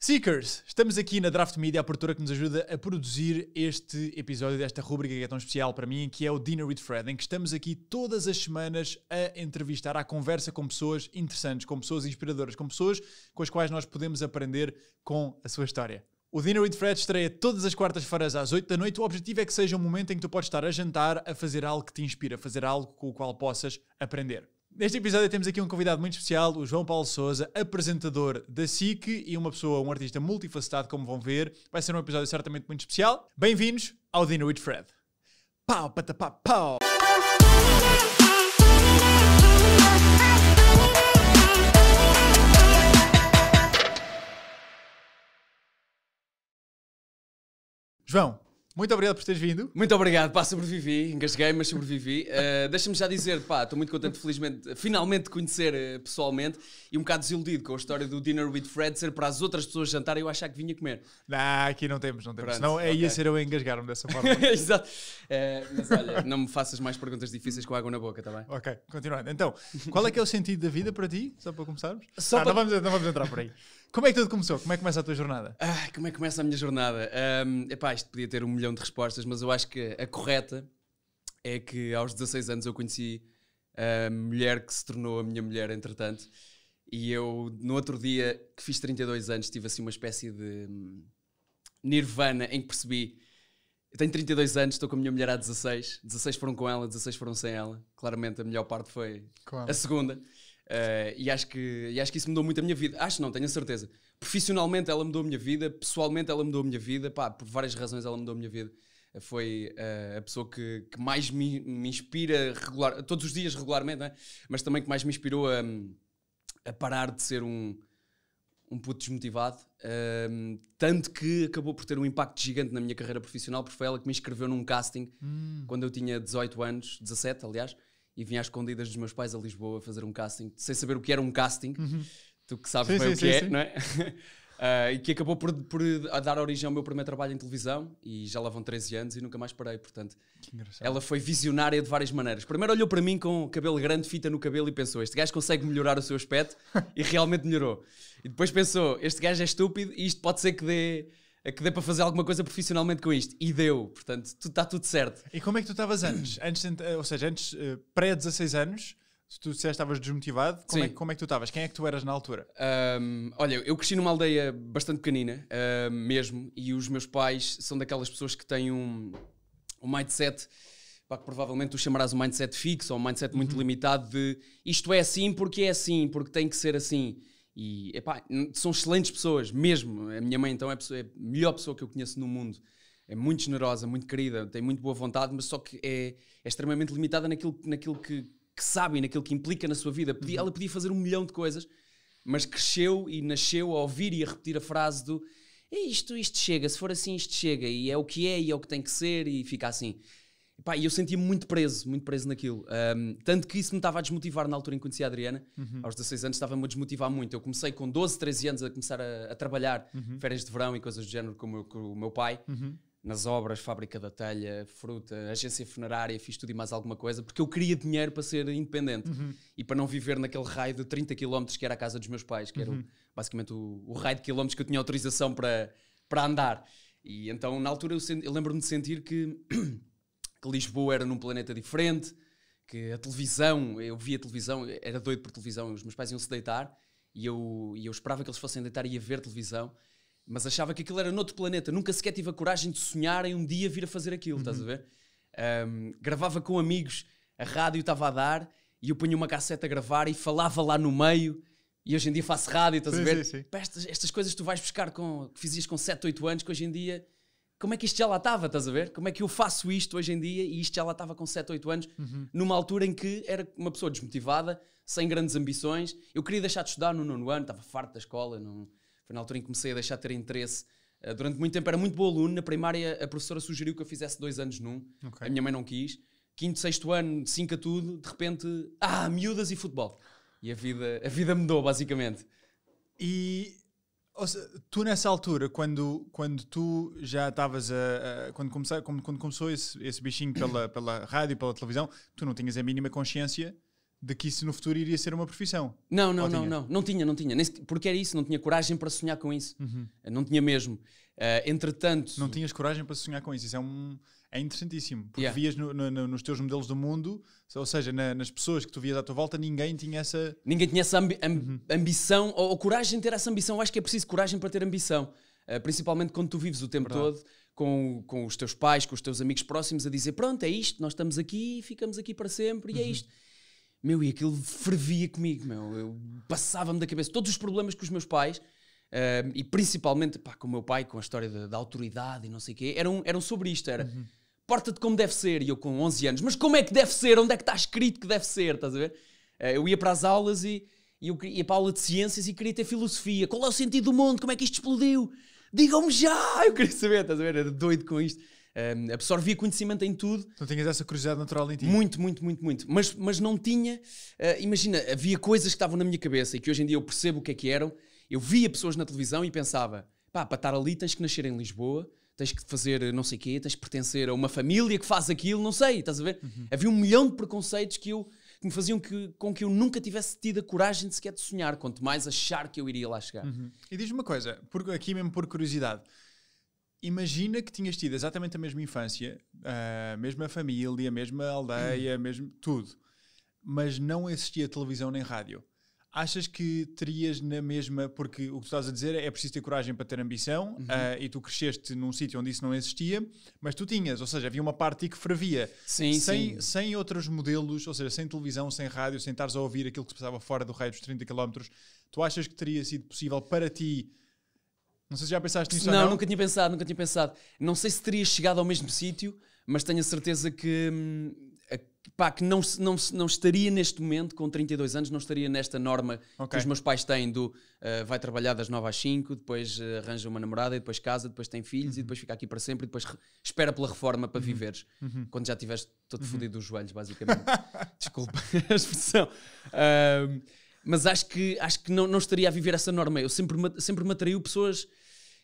Seekers, estamos aqui na Draft Media, a abertura que nos ajuda a produzir este episódio desta rubrica que é tão especial para mim, que é o Dinner with Fred, em que estamos aqui todas as semanas a entrevistar, à conversa com pessoas interessantes, com pessoas inspiradoras, com pessoas com as quais nós podemos aprender com a sua história. O Dinner with Fred estreia todas as quartas-feiras às 8 da noite. O objetivo é que seja um momento em que tu podes estar a jantar, a fazer algo que te inspira, a fazer algo com o qual possas aprender. Neste episódio temos aqui um convidado muito especial, o João Paulo Souza, apresentador da SIC e uma pessoa, um artista multifacetado, como vão ver. Vai ser um episódio certamente muito especial. Bem-vindos ao Dinner with Fred. Pau, patapá, pau! João, muito obrigado por teres vindo. Muito obrigado, pá, sobrevivi, engasguei, mas sobrevivi. Uh, Deixa-me já dizer, pá, estou muito contente, felizmente, finalmente de conhecer uh, pessoalmente e um bocado desiludido com a história do Dinner with Fred ser para as outras pessoas jantar e eu achar que vinha comer. Não, aqui não temos, não temos. Senão okay. ia ser eu a engasgar-me dessa forma. Exato. Uh, mas olha, não me faças mais perguntas difíceis com água na boca, está bem? Ok, continuando. Então, qual é que é o sentido da vida para ti? Só para começarmos? Só ah, para... Não, vamos, não vamos entrar por aí. Como é que tudo começou? Como é que começa a tua jornada? Ah, como é que começa a minha jornada? Um, epá, isto podia ter um milhão de respostas, mas eu acho que a correta é que aos 16 anos eu conheci a mulher que se tornou a minha mulher, entretanto. E eu, no outro dia que fiz 32 anos, tive assim uma espécie de hum, nirvana em que percebi. Eu tenho 32 anos, estou com a minha mulher há 16. 16 foram com ela, 16 foram sem ela. Claramente a melhor parte foi claro. a segunda. Uh, e, acho que, e acho que isso mudou muito a minha vida. Acho não, tenho a certeza. Profissionalmente ela mudou a minha vida, pessoalmente ela mudou a minha vida, pá, por várias razões ela mudou a minha vida. Foi uh, a pessoa que, que mais me, me, inspira regular, todos os dias regularmente, é? mas também que mais me inspirou a, a parar de ser um, um puto desmotivado. Ehm, tanto que acabou por ter um impacto gigante na minha carreira profissional, porque foi ela que me inscreveu num casting hum. quando eu tinha 18 anos, 17 aliás, e vim às escondidas dos meus pais a Lisboa fazer um casting, sem saber o que era um casting, uhum. tu que sabes sim, bem sim, o que sim, é, não é? uh, e que acabou por, por dar origem ao meu primeiro trabalho em televisão e já lá vão 13 anos e nunca mais parei, portanto. Ela foi visionária de várias maneiras. Primeiro olhou para mim com cabelo grande, fita no cabelo e pensou: este gajo consegue melhorar o seu aspecto e realmente melhorou. E depois pensou: este gajo é estúpido e isto pode ser que dê a é que dê para fazer alguma coisa profissionalmente com isto. E deu, portanto, tu, está tudo certo. E como é que tu estavas antes? antes ou seja, antes, eh, pré-16 anos, se tu disseste estavas desmotivado, como é, que, como é que tu estavas? Quem é que tu eras na altura? Um, olha, eu cresci numa aldeia bastante pequenina, uh, mesmo, e os meus pais são daquelas pessoas que têm um, um mindset pá, que provavelmente tu chamarás um mindset fixo ou um mindset muito uhum. limitado de isto é assim porque é assim, porque tem que ser assim. E epá, são excelentes pessoas, mesmo. A minha mãe, então, é a, pessoa, é a melhor pessoa que eu conheço no mundo. É muito generosa, muito querida, tem muito boa vontade, mas só que é, é extremamente limitada naquilo, naquilo que, que sabe e naquilo que implica na sua vida. Podia, uhum. Ela podia fazer um milhão de coisas, mas cresceu e nasceu a ouvir e a repetir a frase do é isto, isto chega, se for assim, isto chega, e é o que é e é o que tem que ser, e fica assim. E pá, eu sentia-me muito preso, muito preso naquilo. Um, tanto que isso me estava a desmotivar na altura em que conheci a Adriana. Uhum. Aos 16 anos estava-me a desmotivar muito. Eu comecei com 12, 13 anos a começar a, a trabalhar uhum. férias de verão e coisas do género com o meu, com o meu pai. Uhum. Nas obras, fábrica da telha, fruta, agência funerária, fiz tudo e mais alguma coisa, porque eu queria dinheiro para ser independente uhum. e para não viver naquele raio de 30 km que era a casa dos meus pais, que era uhum. basicamente o, o raio de quilómetros que eu tinha autorização para, para andar. E então, na altura, eu, eu lembro-me de sentir que que Lisboa era num planeta diferente, que a televisão, eu via televisão, era doido por televisão, os meus pais iam se deitar e eu, e eu esperava que eles fossem deitar e ia ver televisão, mas achava que aquilo era noutro planeta, nunca sequer tive a coragem de sonhar em um dia vir a fazer aquilo, uhum. estás a uhum. ver? Um, gravava com amigos, a rádio estava a dar e eu punha uma cassete a gravar e falava lá no meio. E hoje em dia faço rádio, estás sim, a ver? Sim, sim. Estas, estas coisas tu vais buscar com, que fizias com 7, 8 anos, que hoje em dia como é que isto já lá estava, estás a ver? Como é que eu faço isto hoje em dia e isto já lá estava com 7, 8 anos, uhum. numa altura em que era uma pessoa desmotivada, sem grandes ambições. Eu queria deixar de estudar no nono ano, estava farto da escola, não... foi na altura em que comecei a deixar de ter interesse. Uh, durante muito tempo era muito bom aluno, na primária a professora sugeriu que eu fizesse dois anos num, okay. a minha mãe não quis. Quinto, sexto ano, cinco a tudo, de repente, ah, miúdas e futebol. E a vida, a vida mudou, basicamente. E Seja, tu nessa altura, quando, quando tu já estavas a, a, quando, começou quando, quando começou esse, esse bichinho pela, pela rádio, pela televisão, tu não tinhas a mínima consciência de que isso no futuro iria ser uma profissão. Não, não, não, não. Não tinha, não tinha. Porque era isso, não tinha coragem para sonhar com isso. Uhum. Não tinha mesmo. Uh, entretanto. Não tinhas coragem para sonhar com isso. Isso é um é interessantíssimo, porque yeah. vias no, no, nos teus modelos do mundo, ou seja, na, nas pessoas que tu vias à tua volta, ninguém tinha essa. Ninguém tinha essa ambi amb uhum. ambição ou, ou, coragem de ter essa ambição. Eu acho que é preciso coragem para ter ambição, uh, principalmente quando tu vives o tempo Verdade. todo. Com, com os teus pais, com os teus amigos próximos, a dizer: Pronto, é isto, nós estamos aqui, e ficamos aqui para sempre, uhum. e é uhum. isto. Meu, e aquilo fervia comigo, meu. Eu passava-me da cabeça todos os problemas com os meus pais, uh, e principalmente pá, com o meu pai, com a história da, da autoridade e não sei o quê, eram, eram sobre isto. Era. Uhum porta-te como deve ser. E eu com 11 anos, mas como é que deve ser? Onde é que está escrito que deve ser? Estás a ver? Eh, eu ia para as aulas e, e eu ia para a aula de ciências e queria ter filosofia. Qual é o sentido do mundo? Como é que isto explodiu? Digam-me já! Eu queria saber, estás a ver? Era doido com isto. Um, ehm, absorvia conhecimento em tudo. Não tinhas essa curiosidade natural em ti? Muito, muito, muito, muito. Mas, mas não tinha. Uh, imagina, havia coisas que estavam na minha cabeça e que hoje em dia eu percebo o que é que eram. Eu via pessoas na televisão e pensava: pá, para estar ali tens que nascer em Lisboa, tens que fazer não sei o quê, tens que pertencer a uma família que faz aquilo, não sei, estás a ver? Uhum. Havia um milhão de preconceitos que, eu, que me faziam que, com que eu nunca tivesse tido a coragem de sequer de sonhar, quanto mais achar que eu iria lá chegar. Uhum. E diz-me uma coisa, por, aqui mesmo por curiosidade, imagina que tinhas tido exatamente a mesma infância, a mesma família, a mesma aldeia, uhum. mesmo tudo, mas não existia televisão nem rádio. Achas que terias na mesma, porque o que tu estás a dizer é, é preciso ter coragem para ter ambição uhum. uh, e tu cresceste num sítio onde isso não existia, mas tu tinhas, ou seja, havia uma parte que fervia. Sim, sem, sim. sem outros modelos, ou seja, sem televisão, sem rádio, sem estares a ouvir aquilo que se passava fora do raio dos 30 km, tu achas que teria sido possível para ti? Não sei se já pensaste nisso não, ou não. nunca tinha pensado, nunca tinha pensado. Não sei se terias chegado ao mesmo sítio, mas tenho a certeza que. Hum, pá, que não, não, não estaria neste momento, com 32 anos, não estaria nesta norma okay. que os meus pais têm do uh, vai trabalhar das 9 às 5, depois uh, arranja uma namorada, e depois casa, depois tem filhos uhum. e depois fica aqui para sempre e depois espera pela reforma para uhum. viveres. Uhum. Quando já tiveste todo uhum. fodido dos joelhos, basicamente. Desculpa a expressão. Uh, mas acho que, acho que não, não estaria a viver essa norma. Eu sempre me, sempre me atraiu pessoas...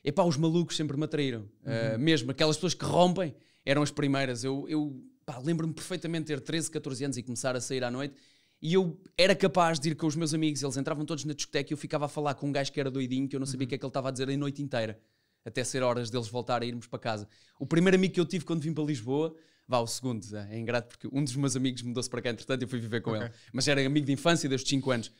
Epá, os malucos sempre me atraíram. Uhum. Ah, mesmo, aquelas pessoas que rompem eram as primeiras. Eu... eu pá, lembro-me perfeitamente ter 13, 14 anos e começar a sair à noite. E eu era capaz de ir com os meus amigos, eles entravam todos na discoteca e eu ficava a falar com um gajo que era doidinho, que eu não sabia o uhum. que é que ele estava a dizer a noite inteira, até ser horas deles voltar a irmos para casa. O primeiro amigo que eu tive quando vim para Lisboa, vá, o segundo, é, é ingrato porque um dos meus amigos mudou-se para cá, entretanto eu fui viver com okay. ele, mas era amigo de infância desde 5 anos.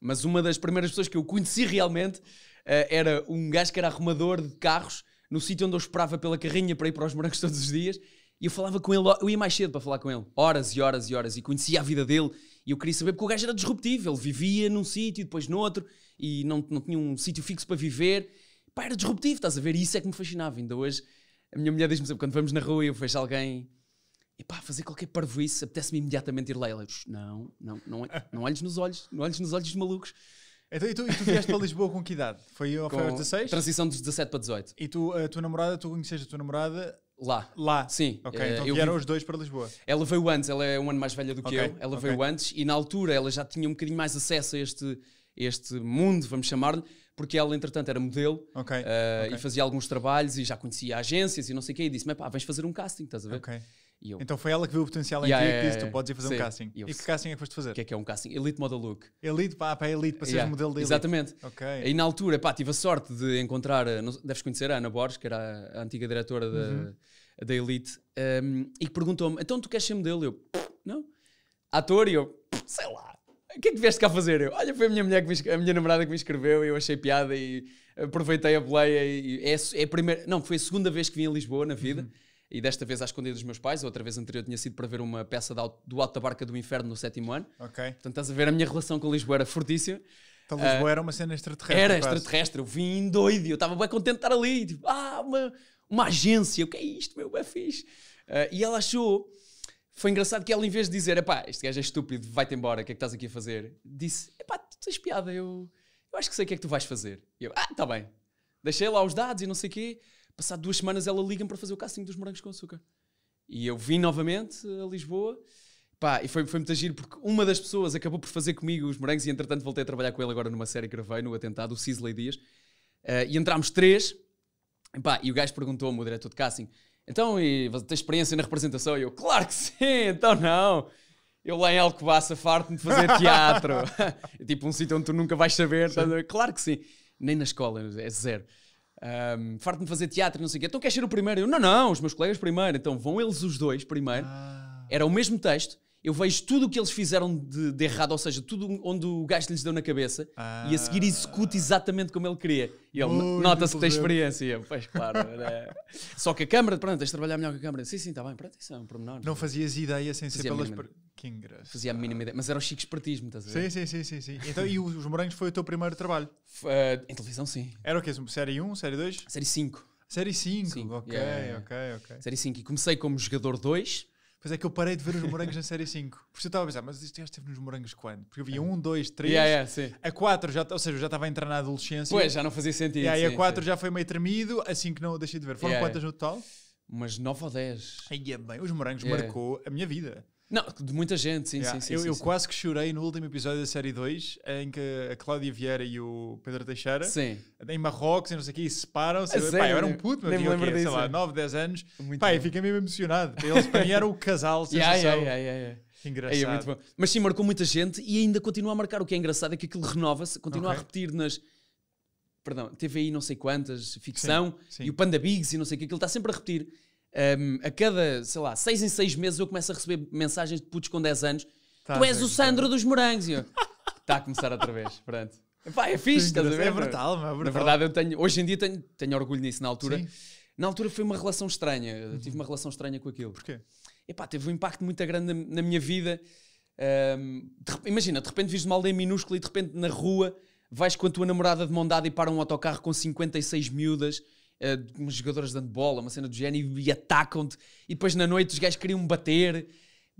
Mas uma das primeiras pessoas que eu conheci realmente eh, era um gajo que era arrumador de carros no sítio onde eu esperava pela carrinha para ir para os morangos todos os dias e eu falava com ele, eu ia mais cedo para falar com ele, horas e horas e horas, e conhecia a vida dele. E eu queria saber, porque o gajo era disruptivo, ele vivia num sítio, e depois noutro, e não, não tinha um sítio fixo para viver. Pá, era disruptivo, estás a ver? E isso é que me fascinava. Ainda hoje, a minha mulher diz-me sempre, quando vamos na rua e eu vejo alguém, e pá, fazer qualquer parvoíce, apetece-me imediatamente ir lá. Ela, não, não, não, não olhes nos olhos, não olhes nos olhos dos malucos. Então, e, tu, e tu vieste para Lisboa com que idade? Foi, foi aos 16? Transição dos 17 para 18. E tu, a tua namorada, tu conheces a tua namorada Lá. Lá? Sim. Ok, eh, então vieram vi... os dois para Lisboa. Ela veio antes, ela é um ano mais velha do que okay. eu. Ela okay. veio antes e na altura ela já tinha um bocadinho mais acesso a este, este mundo, vamos chamar-lhe, porque ela, entretanto, era modelo okay. Uh, okay. e fazia alguns trabalhos e já conhecia agências e não sei o quê. E disse: Mas pá, vens fazer um casting, estás a ver? Eu... Então foi ela que viu o potencial em yeah, ti e disse: Tu podes ir fazer sim, um casting. Eu... E que casting é que foste fazer? O que é que é um casting? Elite Model Look. Elite, pá, para Elite, para yeah, seres modelo da Exatamente. Ok. E na altura, pá, tive a sorte de encontrar, eh, deves conhecer a Ana Borges, que era a antiga diretora da. Uhum da Elite, um, ehm, e perguntou-me: então tu queres ser modelo? Eu, não. Ator? E eu, sei lá. O que é que vieste cá fazer? Eu, olha, foi a minha mulher que me, a minha namorada que me escreveu e eu achei piada e aproveitei a boleia. E, é, é a primeira, não, foi a segunda vez que vim a Lisboa na vida. Uhum e desta vez à escondida dos meus pais, outra vez anterior tinha sido para ver uma peça do Alto da Barca do Inferno no sétimo ano. Ok. Portanto, estás a ver, a minha relação com Lisboa era fortíssima. Então Lisboa uh, era uma cena extraterrestre. Era quase. extraterrestre, eu vim doido, eu estava bem contente de estar ali, tipo, ah, uma, uma agência, o que é isto, meu, é fixe. Uh, e ela achou, foi engraçado que ela em vez de dizer, epá, este gajo é estúpido, vai-te embora, o que é que estás aqui a fazer? Disse, epá, tu tens piada, eu, eu acho que sei o que é que tu vais fazer. E eu, ah, está bem. Deixei lá os dados e não sei o quê. Passado duas semanas ela liga-me para fazer o casting dos morangos com açúcar. E eu vim novamente a Lisboa. Pá, e foi, foi muito agir porque uma das pessoas acabou por fazer comigo os morangos e entretanto voltei a trabalhar com ele agora numa série que gravei no Atentado, o Cisley Dias. Uh, e entramos três e, pá, e o gajo perguntou-me, o diretor de casting, então, e você tem experiência na representação? E eu, claro que sim, então não. Eu lá em Alcobaça farto-me de fazer teatro. É tipo um sítio onde tu nunca vais saber. Claro que sim. Nem na escola, é zero. Um, farto-me de fazer teatro, não sei o quê. Então queres ser o primeiro? Eu, não, não, os meus colegas primeiro. Então vão eles os dois primeiro. Ah. Era o mesmo texto eu vejo tudo o que eles fizeram de, de, errado, ou seja, tudo onde o gajo lhes deu na cabeça ah. e a ah. seguir executa exatamente como ele queria. E ele nota-se que tem experiência. pois claro, é. só que a câmara, pronto, tens de trabalhar melhor que a câmara. Sim, sim, está bem, pronto, isso é um pormenor. Não é? fazias ideia sem ser pelas. Que engraçado. Fazia a mínima ideia, mas era o chico espertismo, estás a ver? Sim, sim, sim. sim, Então, e os Morangos foi o teu primeiro trabalho? Uh, em televisão, sim. Era o quê? Série 1, série 2? Série 5. Série 5, 5. ok, yeah. ok, ok. Série 5. E comecei como jogador 2 Pois é que eu parei de ver os morangos na série 5. porque eu estava a pensar, mas isto gajo esteve nos morangos quando? Porque eu via 1, 2, 3. A 4, já, ou seja, eu já estava a entrar na adolescência. Pois, já não fazia sentido. Yeah, sim, e a 4 já foi meio tremido, assim que não o deixei de ver. Foram yeah, quantas no total? Umas 9 ou 10. Aí é bem, os morangos marcou a minha vida. Não, de muita gente, sim, yeah. sim, sim. Eu, sim, eu sim. quase que chorei no último episódio da série 2, em que a Cláudia Vieira e o Pedro Teixeira, sim. em Marrocos e não sei o quê, separam-se. pá, eu era um puto, mas tinha, okay, sei lá, 9, 10 anos. Muito pá, eu fiquei mesmo emocionado. Eles, para mim, eram o casal, sensação. Yeah, yeah, yeah, yeah. Engraçado. É, é Mas sim, marcou muita gente e ainda continua a marcar. O que é engraçado é que aquilo renova-se, continua okay. a repetir nas. Perdão, TVI não sei quantas, ficção, sim, sim. e o Panda Bigs e não sei o que, aquilo está sempre a repetir. Um, a cada, sei lá, seis em seis meses eu começo a receber mensagens de putos com 10 anos. Tá tu és o Sandro tá. dos Morangos. Está a começar outra vez. Pronto. Pá, é fixe, estás a é ver? É brutal, é brutal. Na verdade, eu tenho, hoje em dia tenho, tenho orgulho nisso. Na altura, na altura foi uma relação estranha. Eu tive uma relação estranha com aquilo. Porquê? Epá, teve um impacto muito grande na, na minha vida. Um, de, imagina, de repente vis uma aldeia minúscula e de repente na rua vais com a tua namorada de mão dada e para um autocarro com 56 miúdas uh, eh, umas jogadoras dando bola, uma cena do género, e, e atacam-te, e depois na noite os gajos queriam bater.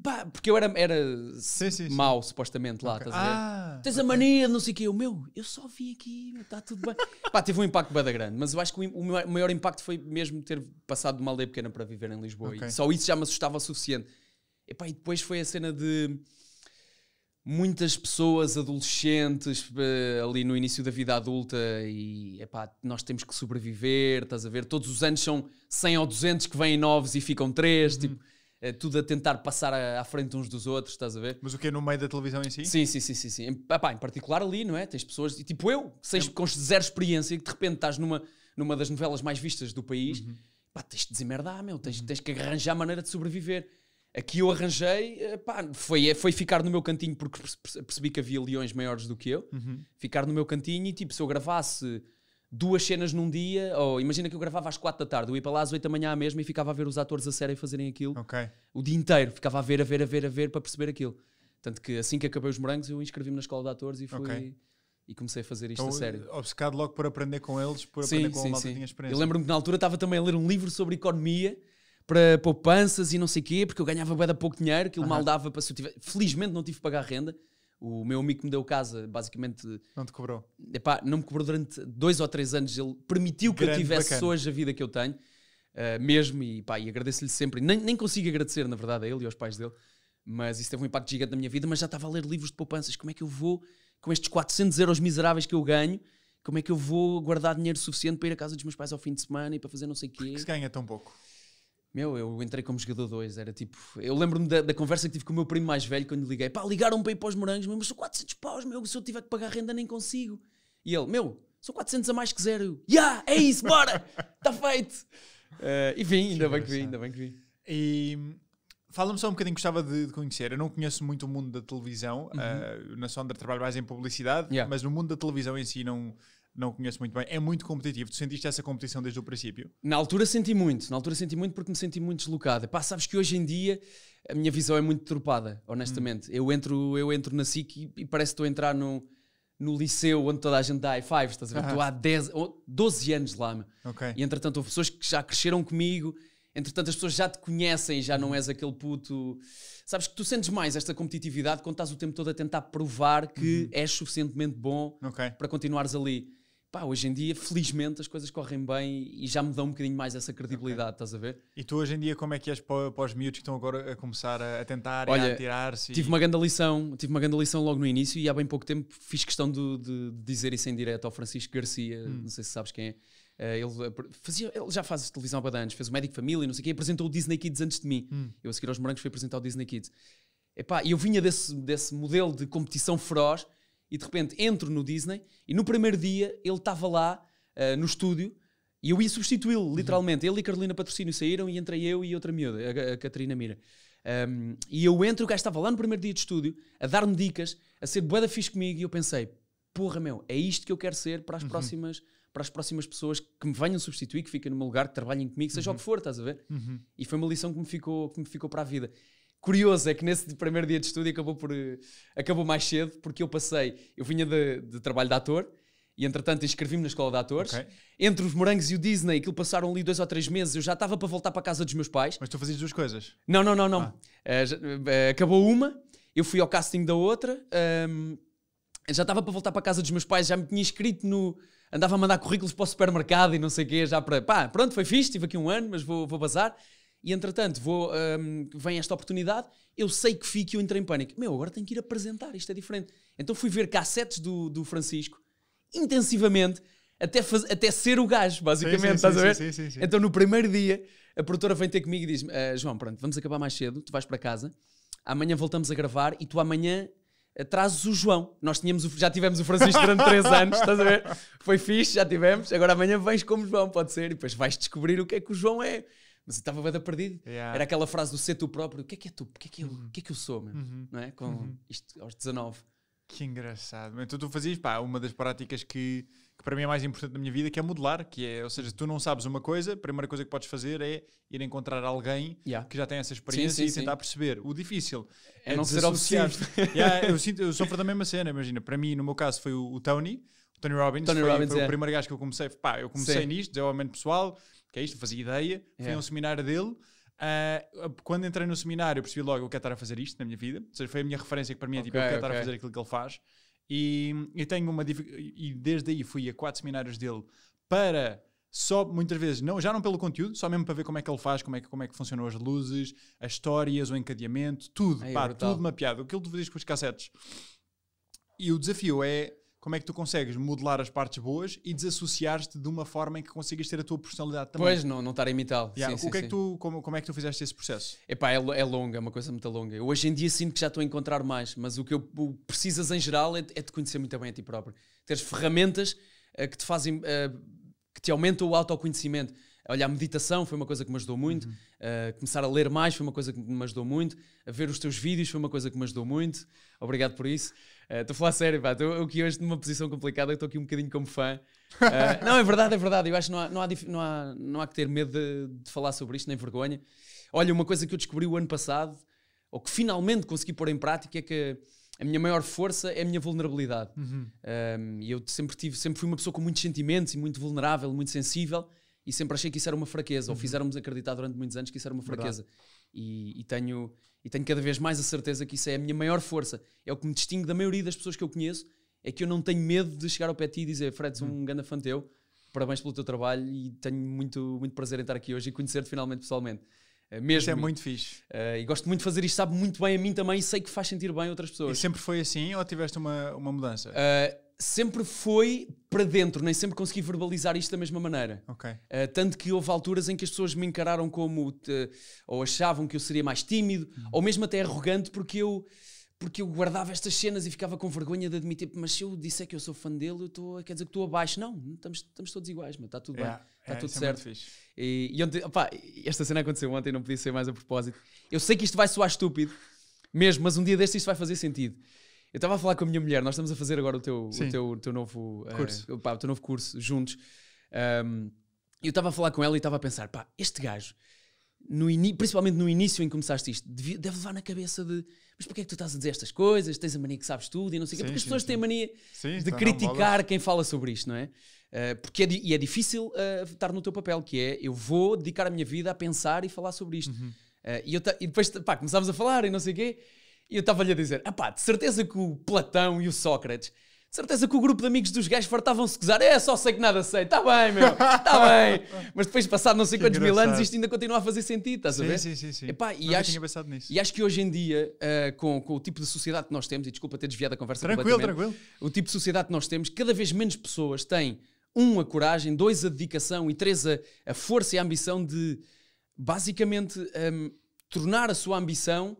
Bah, porque eu era, era sim, sim, mau, sim. supostamente, lá, okay. estás a ver? Ah. Tens okay. a mania, não sei o quê. O meu, eu só vim aqui, está tudo bem. Pá, teve um impacto bada grande, mas eu acho que o maior impacto foi mesmo ter passado de uma aldeia pequena para viver em Lisboa. Okay. E só isso já me assustava o suficiente. E, pá, e depois foi a cena de muitas pessoas adolescentes eh, ali no início da vida adulta e epá, nós temos que sobreviver, estás a ver? Todos os anos são 100 ou 200 que vêm novos e ficam 3, uhum. tipo, é, tudo a tentar passar à, à, frente uns dos outros, estás a ver? Mas o que é no meio da televisão em si? Sim, sim, sim, sim. sim. Em, epá, em particular ali, não é? Tens pessoas, e tipo eu, sem, com zero experiência, que de repente estás numa, numa das novelas mais vistas do país, uhum. pá, tens de dizer ah, meu, tens, uhum. tens que arranjar maneira de sobreviver aqui eu arranjei eh, pá, foi, eh, foi ficar no meu cantinho, porque percebi que havia leões maiores do que eu. Uhum. Ficar no meu cantinho e tipo, se eu gravasse duas cenas num dia, ou imagina que eu gravava às quatro da tarde, eu ia para lá às oito da manhã mesmo e ficava a ver os atores a sério fazerem aquilo okay. o dia inteiro, ficava a ver, a ver, a ver, a ver para perceber aquilo. Tanto que assim que acabei os morangos, eu inscrevi-me na escola de atores e fui. Okay e comecei a fazer isto Estou a sério. Obcecado logo por aprender com eles, por sim, aprender com sim, a malta sim. tinha experiência. Eu lembro-me que na altura estava também a ler um livro sobre economia para poupanças e não sei o quê, porque eu ganhava bem pouco dinheiro, aquilo uhum. mal dava para se eu tiver. Felizmente não tive que pagar renda. O meu amigo que me deu casa, basicamente. Não te cobrou? Epá, não me cobrou durante dois ou três anos. Ele permitiu que Grande, eu tivesse bacana. hoje a vida que eu tenho, uh, mesmo. E, e agradeço-lhe sempre. Nem, nem consigo agradecer, na verdade, a ele e aos pais dele. Mas isso teve um impacto gigante na minha vida. Mas já estava a ler livros de poupanças. Como é que eu vou, com estes 400 euros miseráveis que eu ganho, como é que eu vou guardar dinheiro suficiente para ir à casa dos meus pais ao fim de semana e para fazer não sei o quê? Por que se ganha tão pouco? Meu, eu entrei como jogador 2, era tipo. Eu lembro-me da, da, conversa que tive com o meu primo mais velho quando liguei. Pá, ligaram para ir para os morangos, mas são 400 paus, meu, se eu tiver que pagar renda nem consigo. E ele, meu, são 400 a mais que zero. Ya, yeah, é isso, bora! Está feito! Uh, e vim, ainda bem que vim, ainda bem que vim. E fala-me só um bocadinho, gostava de, de, conhecer. Eu não conheço muito o mundo da televisão. Uhum. Uh, na Sondra trabalho mais em publicidade, yeah. mas no mundo da televisão em si não não conheço muito bem, é muito competitivo. Tu sentiste essa competição desde o princípio? Na altura senti muito, na altura senti muito porque me senti muito deslocado. Pá, sabes que hoje em dia a minha visão é muito tropada, honestamente. Hum. Eu, entro, eu entro na SIC e, e parece que estou a entrar no, no liceu onde toda a gente dá high estás a ver? Estou há 10, 12 anos lá, meu. Okay. E entretanto houve pessoas que já cresceram comigo, entretanto as pessoas já te conhecem, já não hum. és aquele puto... Sabes que tu sentes mais esta competitividade quando estás o tempo todo a tentar provar que uhum. és suficientemente bom okay. para continuares ali pá, hoje em dia, felizmente, as coisas correm bem e já me dão um bocadinho mais essa credibilidade, okay. estás a ver? E tu hoje em dia, como é que és para, para os miúdos que estão agora a começar a, tentar Olha, e a tirar-se? Tive e... uma grande lição, tive uma grande lição logo no início e há bem pouco tempo fiz questão de, de dizer isso em direto ao Francisco Garcia, hum. não sei se sabes quem é. Eh, ele, eh, fazia, ele já faz televisão há anos, fez o Médico Família, não sei o quê, apresentou o Disney Kids antes de mim. Hum. Eu a seguir aos morangos fui apresentar o Disney Kids. e eu vinha desse, desse modelo de competição feroz e de repente entro no Disney e no primeiro dia ele estava lá uh, no estúdio e eu ia substituí-lo, uhum. literalmente. Uhum. Ele e Carolina Patrocínio saíram e entrei eu e outra miúda, a, a Catarina Mira. Um, e eu entro, o gajo estava lá no primeiro dia de estúdio a dar-me dicas, a ser boeda fixe comigo e eu pensei, porra meu, é isto que eu quero ser para as uhum. próximas para as próximas pessoas que me venham substituir, que fiquem no meu lugar, que trabalhem comigo, seja uhum. o que for, estás a ver? Uhum. E foi uma lição que me ficou, que me ficou para a vida curioso é que nesse primeiro dia de estúdio acabou por eh, acabou mais cedo porque eu passei eu vinha de, de trabalho de ator e entretanto inscrevi-me na escola de atores okay. entre os morangos e o Disney aquilo passaram ali dois ou três meses eu já estava para voltar para a casa dos meus pais mas tu fazias duas coisas não não não não ah. uh, acabou uma eu fui ao casting da outra um, ehm, já estava para voltar para a casa dos meus pais já me tinha inscrito no andava a mandar currículos para o supermercado e não sei o quê já para pá pronto foi fixe estive aqui um ano mas vou vou bazar e entretanto, vou, um, vem esta oportunidade, eu sei que fico e eu entrei em pânico. Meu, agora tenho que ir apresentar, isto é diferente. Então fui ver cassetes do, do Francisco, intensivamente, até, faz, até ser o gajo, basicamente, sim, sim, estás sim, a ver? Sim, sim, sim, Então no primeiro dia, a produtora vem ter comigo e diz-me: ah, João, pronto, vamos acabar mais cedo, tu vais para casa, amanhã voltamos a gravar e tu amanhã eh, trazes o João. Nós tínhamos o, já tivemos o Francisco durante 3 anos, estás a ver? Foi fixe, já tivemos, agora amanhã vens como João, pode ser, e depois vais descobrir o que é que o João é mas estava bem perdido. Yeah. Era aquela frase do ser tu próprio: o que é que é tu? O que é que eu, é uhum. que é que eu sou, mesmo? Uhum. Não é? Com uhum. isto aos 19. Que engraçado. Então tu fazias, pá, uma das práticas que, que para mim é mais importante na minha vida, que é modelar, que é, ou seja, tu não sabes uma coisa, a primeira coisa que podes fazer é ir encontrar alguém yeah. que já tem essa experiência sim, sim, e tentar sim. perceber. O difícil é, é não ser obsessivo. yeah, eu, sinto, eu sofro da mesma cena, imagina. Para mim, no meu caso, foi o, o Tony, Tony Robbins, Tony foi, Robbins, foi é. o primeiro gajo que eu comecei. Pá, eu comecei Sim. nisto, desenvolvimento pessoal, que é isto, fazia ideia, fui a um seminário dele. Uh, quando entrei no seminário, percebi logo que eu quero estar a fazer isto na minha vida. Ou seja, foi a minha referência que para mim é okay, tipo, eu quero okay. estar a fazer aquilo que ele faz. E, e tenho uma e desde aí fui a quatro seminários dele para só muitas vezes, não, já não pelo conteúdo, só mesmo para ver como é que ele faz, como é que, como é que funcionam as luzes, as histórias, o encadeamento, tudo, Aí, pá, é tudo mapeado. Aquilo que tu fazes com os cassetes. E o desafio é como é que tu consegues modelar as partes boas e desassociar-te de uma forma em que consigas ter a tua personalidade também. Pois, não, não estar a imitá-lo. Yeah. o que é que tu, como, como é que tu fizeste esse processo? Epá, é, é longa, é uma coisa muito longa. Eu hoje em dia sinto que já estou a encontrar mais, mas o que eu o, precisas em geral é, é te conhecer muito bem a ti próprio. Teres ferramentas uh, que te fazem, uh, que te aumentam o autoconhecimento. Olha, a meditação foi uma coisa que me ajudou muito, uhum. uh, começar a ler mais foi uma coisa que me ajudou muito, a ver os teus vídeos foi uma coisa que me ajudou muito, obrigado por isso. Eh, estou uh, a falar sério, pá. eu que hoje numa posição complicada, estou aqui um bocadinho como fã. Uh, não, é verdade, é verdade. Eu acho que não há, não há, não há, não há que ter medo de, de, falar sobre isto, nem vergonha. Olha, uma coisa que eu descobri o ano passado, ou que finalmente consegui pôr em prática, é que a minha maior força é a minha vulnerabilidade. Uhum. Um, ehm, e eu sempre, tive, sempre fui uma pessoa com muitos sentimentos e muito vulnerável, muito sensível, e sempre achei que isso era uma fraqueza, uhum. ou fizeram-me acreditar durante muitos anos que isso era uma fraqueza. E, e, tenho, e tenho cada vez mais a certeza que isso é a minha maior força. É o que me distingue da maioria das pessoas que eu conheço. É que eu não tenho medo de chegar ao pé de ti e dizer: Fred, sou um hum. grande fã teu, parabéns pelo teu trabalho e tenho muito, muito prazer em estar aqui hoje e conhecer-te finalmente pessoalmente. Eh, é mesmo. é muito fixe. Uh, e gosto muito de fazer isto, sabe muito bem a mim também e sei que faz sentir bem outras pessoas. E sempre foi assim ou tiveste uma, uma mudança? Uh, sempre foi para dentro, nem sempre consegui verbalizar isto da mesma maneira. Okay. Uh, tanto que houve alturas em que as pessoas me encararam como te, ou achavam que eu seria mais tímido, uhum. ou mesmo até arrogante, porque eu porque eu guardava estas cenas e ficava com vergonha de admitir, mas se eu disser que eu sou fã dele, eu tô, quer dizer que estou abaixo. Não, estamos, estamos todos iguais, mas está tudo yeah, bem, está tudo é certo. É e, e ontem, opa, esta cena aconteceu ontem, não podia ser mais a propósito. Eu sei que isto vai soar estúpido, mesmo, mas um dia deste isto vai fazer sentido. Eu estava a falar com a minha mulher, nós estamos a fazer agora o teu, o teu, teu novo eh, curso, uh, pá, o teu novo curso juntos. Um, eu estava a falar com ela e estava a pensar, pá, este gajo, no principalmente no início em que começaste isto, deve levar na cabeça de mas porquê é que tu estás a dizer estas coisas? Tens a mania que sabes tudo e não sei o quê. Porque as pessoas sim. têm a mania sim, de tá, criticar quem fala sobre isto, não é? Uh, porque é, e é difícil uh, estar no teu papel, que é eu vou dedicar a minha vida a pensar e falar sobre isto. Uhum. Uh, e, eu e depois pá, começámos a falar e não sei o quê. E eu estava-lhe a dizer: ah pá, de certeza que o Platão e o Sócrates de certeza que o grupo de amigos dos gajos fartavam-se gozar. É, só sei que nada sei. Está bem, meu. Está bem. Mas depois, de passado não sei que quantos engraçado. mil anos, isto ainda continua a fazer sentido, estás a ver? Sim, sim, sim. Epá, e, acho, tinha pensado nisso. e acho que hoje em dia, uh, com, com o tipo de sociedade que nós temos, e desculpa ter desviado a conversa Tranquilo, tranquilo. O tipo de sociedade que nós temos, cada vez menos pessoas têm, um, a coragem, dois, a dedicação e três, a, a força e a ambição de, basicamente, um, ehm, tornar a sua ambição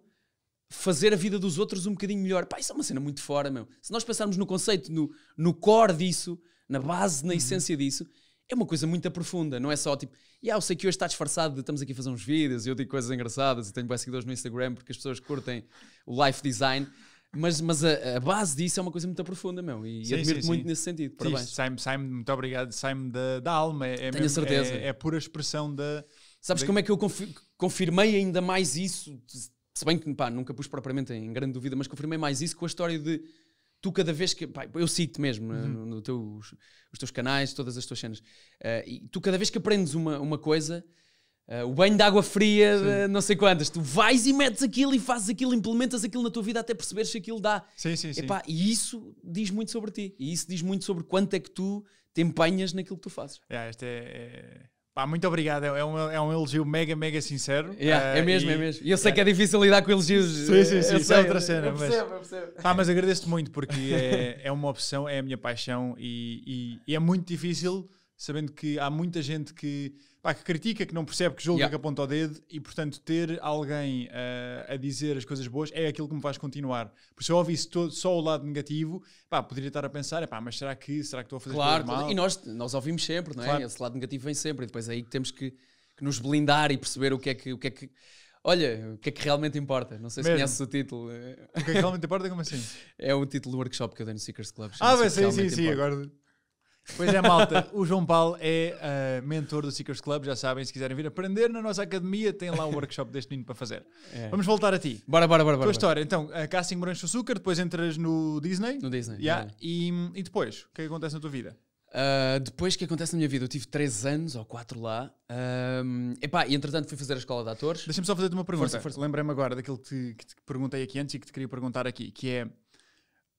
fazer a vida dos outros um bocadinho melhor. Pá, isso é uma cena muito fora, meu. Se nós pensarmos no conceito, no, no core disso, na base, na uhum. essência disso, é uma coisa muito profunda, não é só tipo, yeah, eu sei que hoje está disfarçado de estamos aqui a fazer uns vídeos e eu digo coisas engraçadas e tenho bons seguidores no Instagram porque as pessoas curtem o life design, mas, mas a, a base disso é uma coisa muito profunda, meu, e admiro-te muito nesse sentido. Parabéns. Sai-me, sai muito obrigado, sai-me da, da, alma, é, é Tenho mesmo, é, certeza. É, é, pura expressão da. Sabes como é que eu confirmei ainda mais isso? Se bem que, pá, nunca pus propriamente em grande dúvida, mas confirmei mais isso com a história de tu cada vez que. Pá, eu sigo-te mesmo né, uhum. no os, teus canais, todas as tuas cenas. Uh, e tu cada vez que aprendes uma, uma coisa. Uh, o banho de água fria, de eh, não sei quantas. Tu vais e metes aquilo e fazes aquilo, implementas aquilo na tua vida até perceberes se aquilo dá. Sim, sim, Epá, sim. E isso diz muito sobre ti. E isso diz muito sobre quanto é que tu te empenhas naquilo que tu fazes. Yeah, esta é, é Pá, muito obrigado, é, é um, é um elogio mega, mega sincero. Yeah, uh, é eh, mesmo, e, é mesmo. E eu é. sei yeah. que é difícil lidar com elogios. Sim, eh, sim, sim. Isso é outra cena. Eu mas, percebo. mas agradeço-te muito porque é, é uma opção, é a minha paixão e, e, e é muito difícil sabendo que há muita gente que pá, que critica, que não percebe, que julga, yeah. que aponta o dedo e, portanto, ter alguém uh, a dizer as coisas boas é aquilo que me faz continuar. Porque se eu ouvisse todo, só o lado negativo, pá, poderia estar a pensar, pá, mas será que, será que estou a fazer claro, mal? Claro, e nós, nós ouvimos sempre, não é? Claro. Esse lado negativo vem sempre e depois é aí que temos que, que, nos blindar e perceber o que é que... O que, é que Olha, o que é que realmente importa? Não sei se conheces o título. O que é que realmente importa? Como assim? É o título do workshop que eu dei no Seekers Club. Ah, vai sim sim, sim, agora Pois é, malta, o João Paulo é uh, mentor do Seekers Club, já sabem, se quiserem vir aprender na nossa academia, tem lá um workshop deste menino para fazer. É. Vamos voltar a ti. Bora, bora, bora. Tua bora, história, bora. então, uh, casting Morangos Açúcar, depois entras no Disney. No Disney, yeah, E, e depois, o que, é que acontece na tua vida? Uh, depois é que acontece na minha vida, eu tive 3 anos ou 4 lá. Um, epá, e entretanto fui fazer a escola de atores. Deixa-me só fazer-te uma pergunta. Lembrei-me agora daquilo que te, que te perguntei aqui antes e que te queria perguntar aqui, que é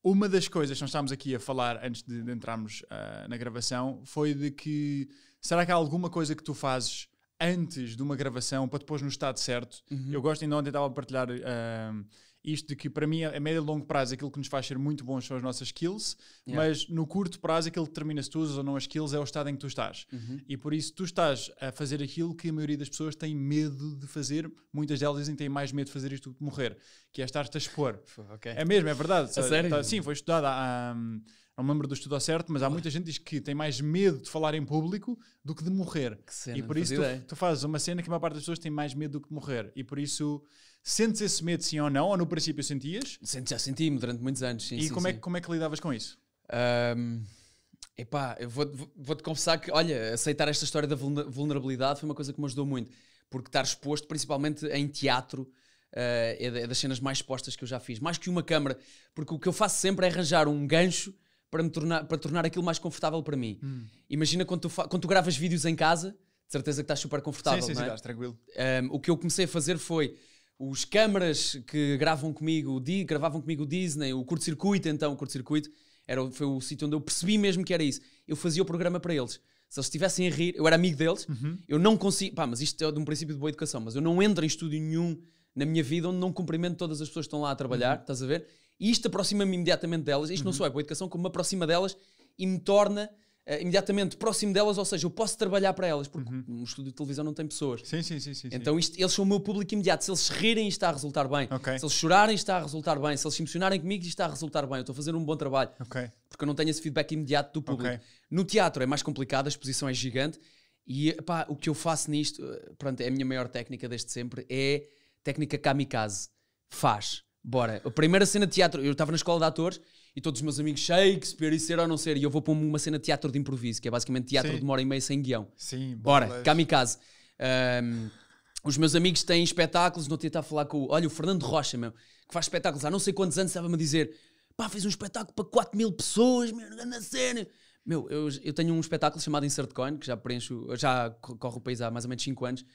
uma das coisas que nós estávamos aqui a falar antes de, de entrarmos uh, na gravação foi de que será que há alguma coisa que tu fazes antes de uma gravação para depois no estado certo? Uhum. Eu gosto, ainda ontem estava a partilhar. Uh, isto de que para mim a médio e longo prazo aquilo que nos faz ser muito bons são as nossas skills, yeah. mas no curto prazo aquilo que determina se tu usas ou não as skills é o estado em que tu estás. Uhum. E por isso tu estás a fazer aquilo que a maioria das pessoas tem medo de fazer, muitas delas dizem que têm mais medo de fazer isto do que morrer, que é estar-te a expor. okay. É mesmo, é verdade. A sério? Tá, sim, foi estudado há. Um, não me lembro do estudo ao certo, mas há muita gente que diz que tem mais medo de falar em público do que de morrer. Que cena, e por isso tu, tu, fazes uma cena que a maior parte das pessoas tem mais medo do que de morrer. E por isso Sentes esse medo, sim ou não? Ou no princípio sentias? Senti, já senti-me durante muitos anos, sim. E sim, como, é sim. É, como é que lidavas com isso? Um, epá, eu vou-te vou confessar que, olha, aceitar esta história da vulnerabilidade foi uma coisa que me ajudou muito. Porque estar exposto, principalmente em teatro, uh, é das cenas mais expostas que eu já fiz. Mais que uma câmara. Porque o que eu faço sempre é arranjar um gancho para, me tornar, para tornar aquilo mais confortável para mim. Hum. Imagina quando tu, quando tu gravas vídeos em casa, de certeza que estás super confortável, sim, sim, não é? Sim, estás tranquilo. Um, o que eu comecei a fazer foi os câmaras que gravam comigo, di gravavam comigo o Disney, o curto-circuito, então, o curto-circuito, era, foi o sítio onde eu percebi mesmo que era isso. Eu fazia o programa para eles. Se eles estivessem a rir, eu era amigo deles, uhum. eu não consigo. Pá, mas isto é de um princípio de boa educação, mas eu não entro em estúdio nenhum na minha vida onde não cumprimento todas as pessoas que estão lá a trabalhar, uhum. estás a ver? E isto aproxima-me imediatamente delas. Isto uhum. não só é boa educação, como me aproxima delas e me torna uh, imediatamente próximo delas, ou seja, eu posso trabalhar para elas, porque uhum. um estúdio de televisão não tem pessoas. Sim, sim, sim. sim então isto, eles são o meu público imediato. Se eles rirem, está a resultar bem. Okay. Se eles chorarem, está a resultar bem. Se eles se emocionarem comigo, está a resultar bem. Eu estou a fazer um bom trabalho. Okay. Porque eu não tenho esse feedback imediato do público. Okay. No teatro é mais complicado, a exposição é gigante. E pá, o que eu faço nisto, eh, pronto, é a minha maior técnica desde sempre, é técnica kamikaze. Faz. Bora. A primeira cena de teatro, eu estava na escola de atores e todos os meus amigos Shakespeare e ser ou não ser. E eu vou para uma cena de teatro de improviso, que é basicamente teatro Sim. de uma hora e meia sem guião. Sim, bora. Bora, Kamikaze. Um, os meus amigos têm espetáculos, não tentar falar com o. Olha, o Fernando Rocha, meu, que faz espetáculos há não sei quantos anos, estava-me a dizer: pá, fez um espetáculo para 4 mil pessoas, meu, é na cena. Meu, eu, eu tenho um espetáculo chamado Insert Coin, que já preencho, já corro o país há mais ou menos 5 anos,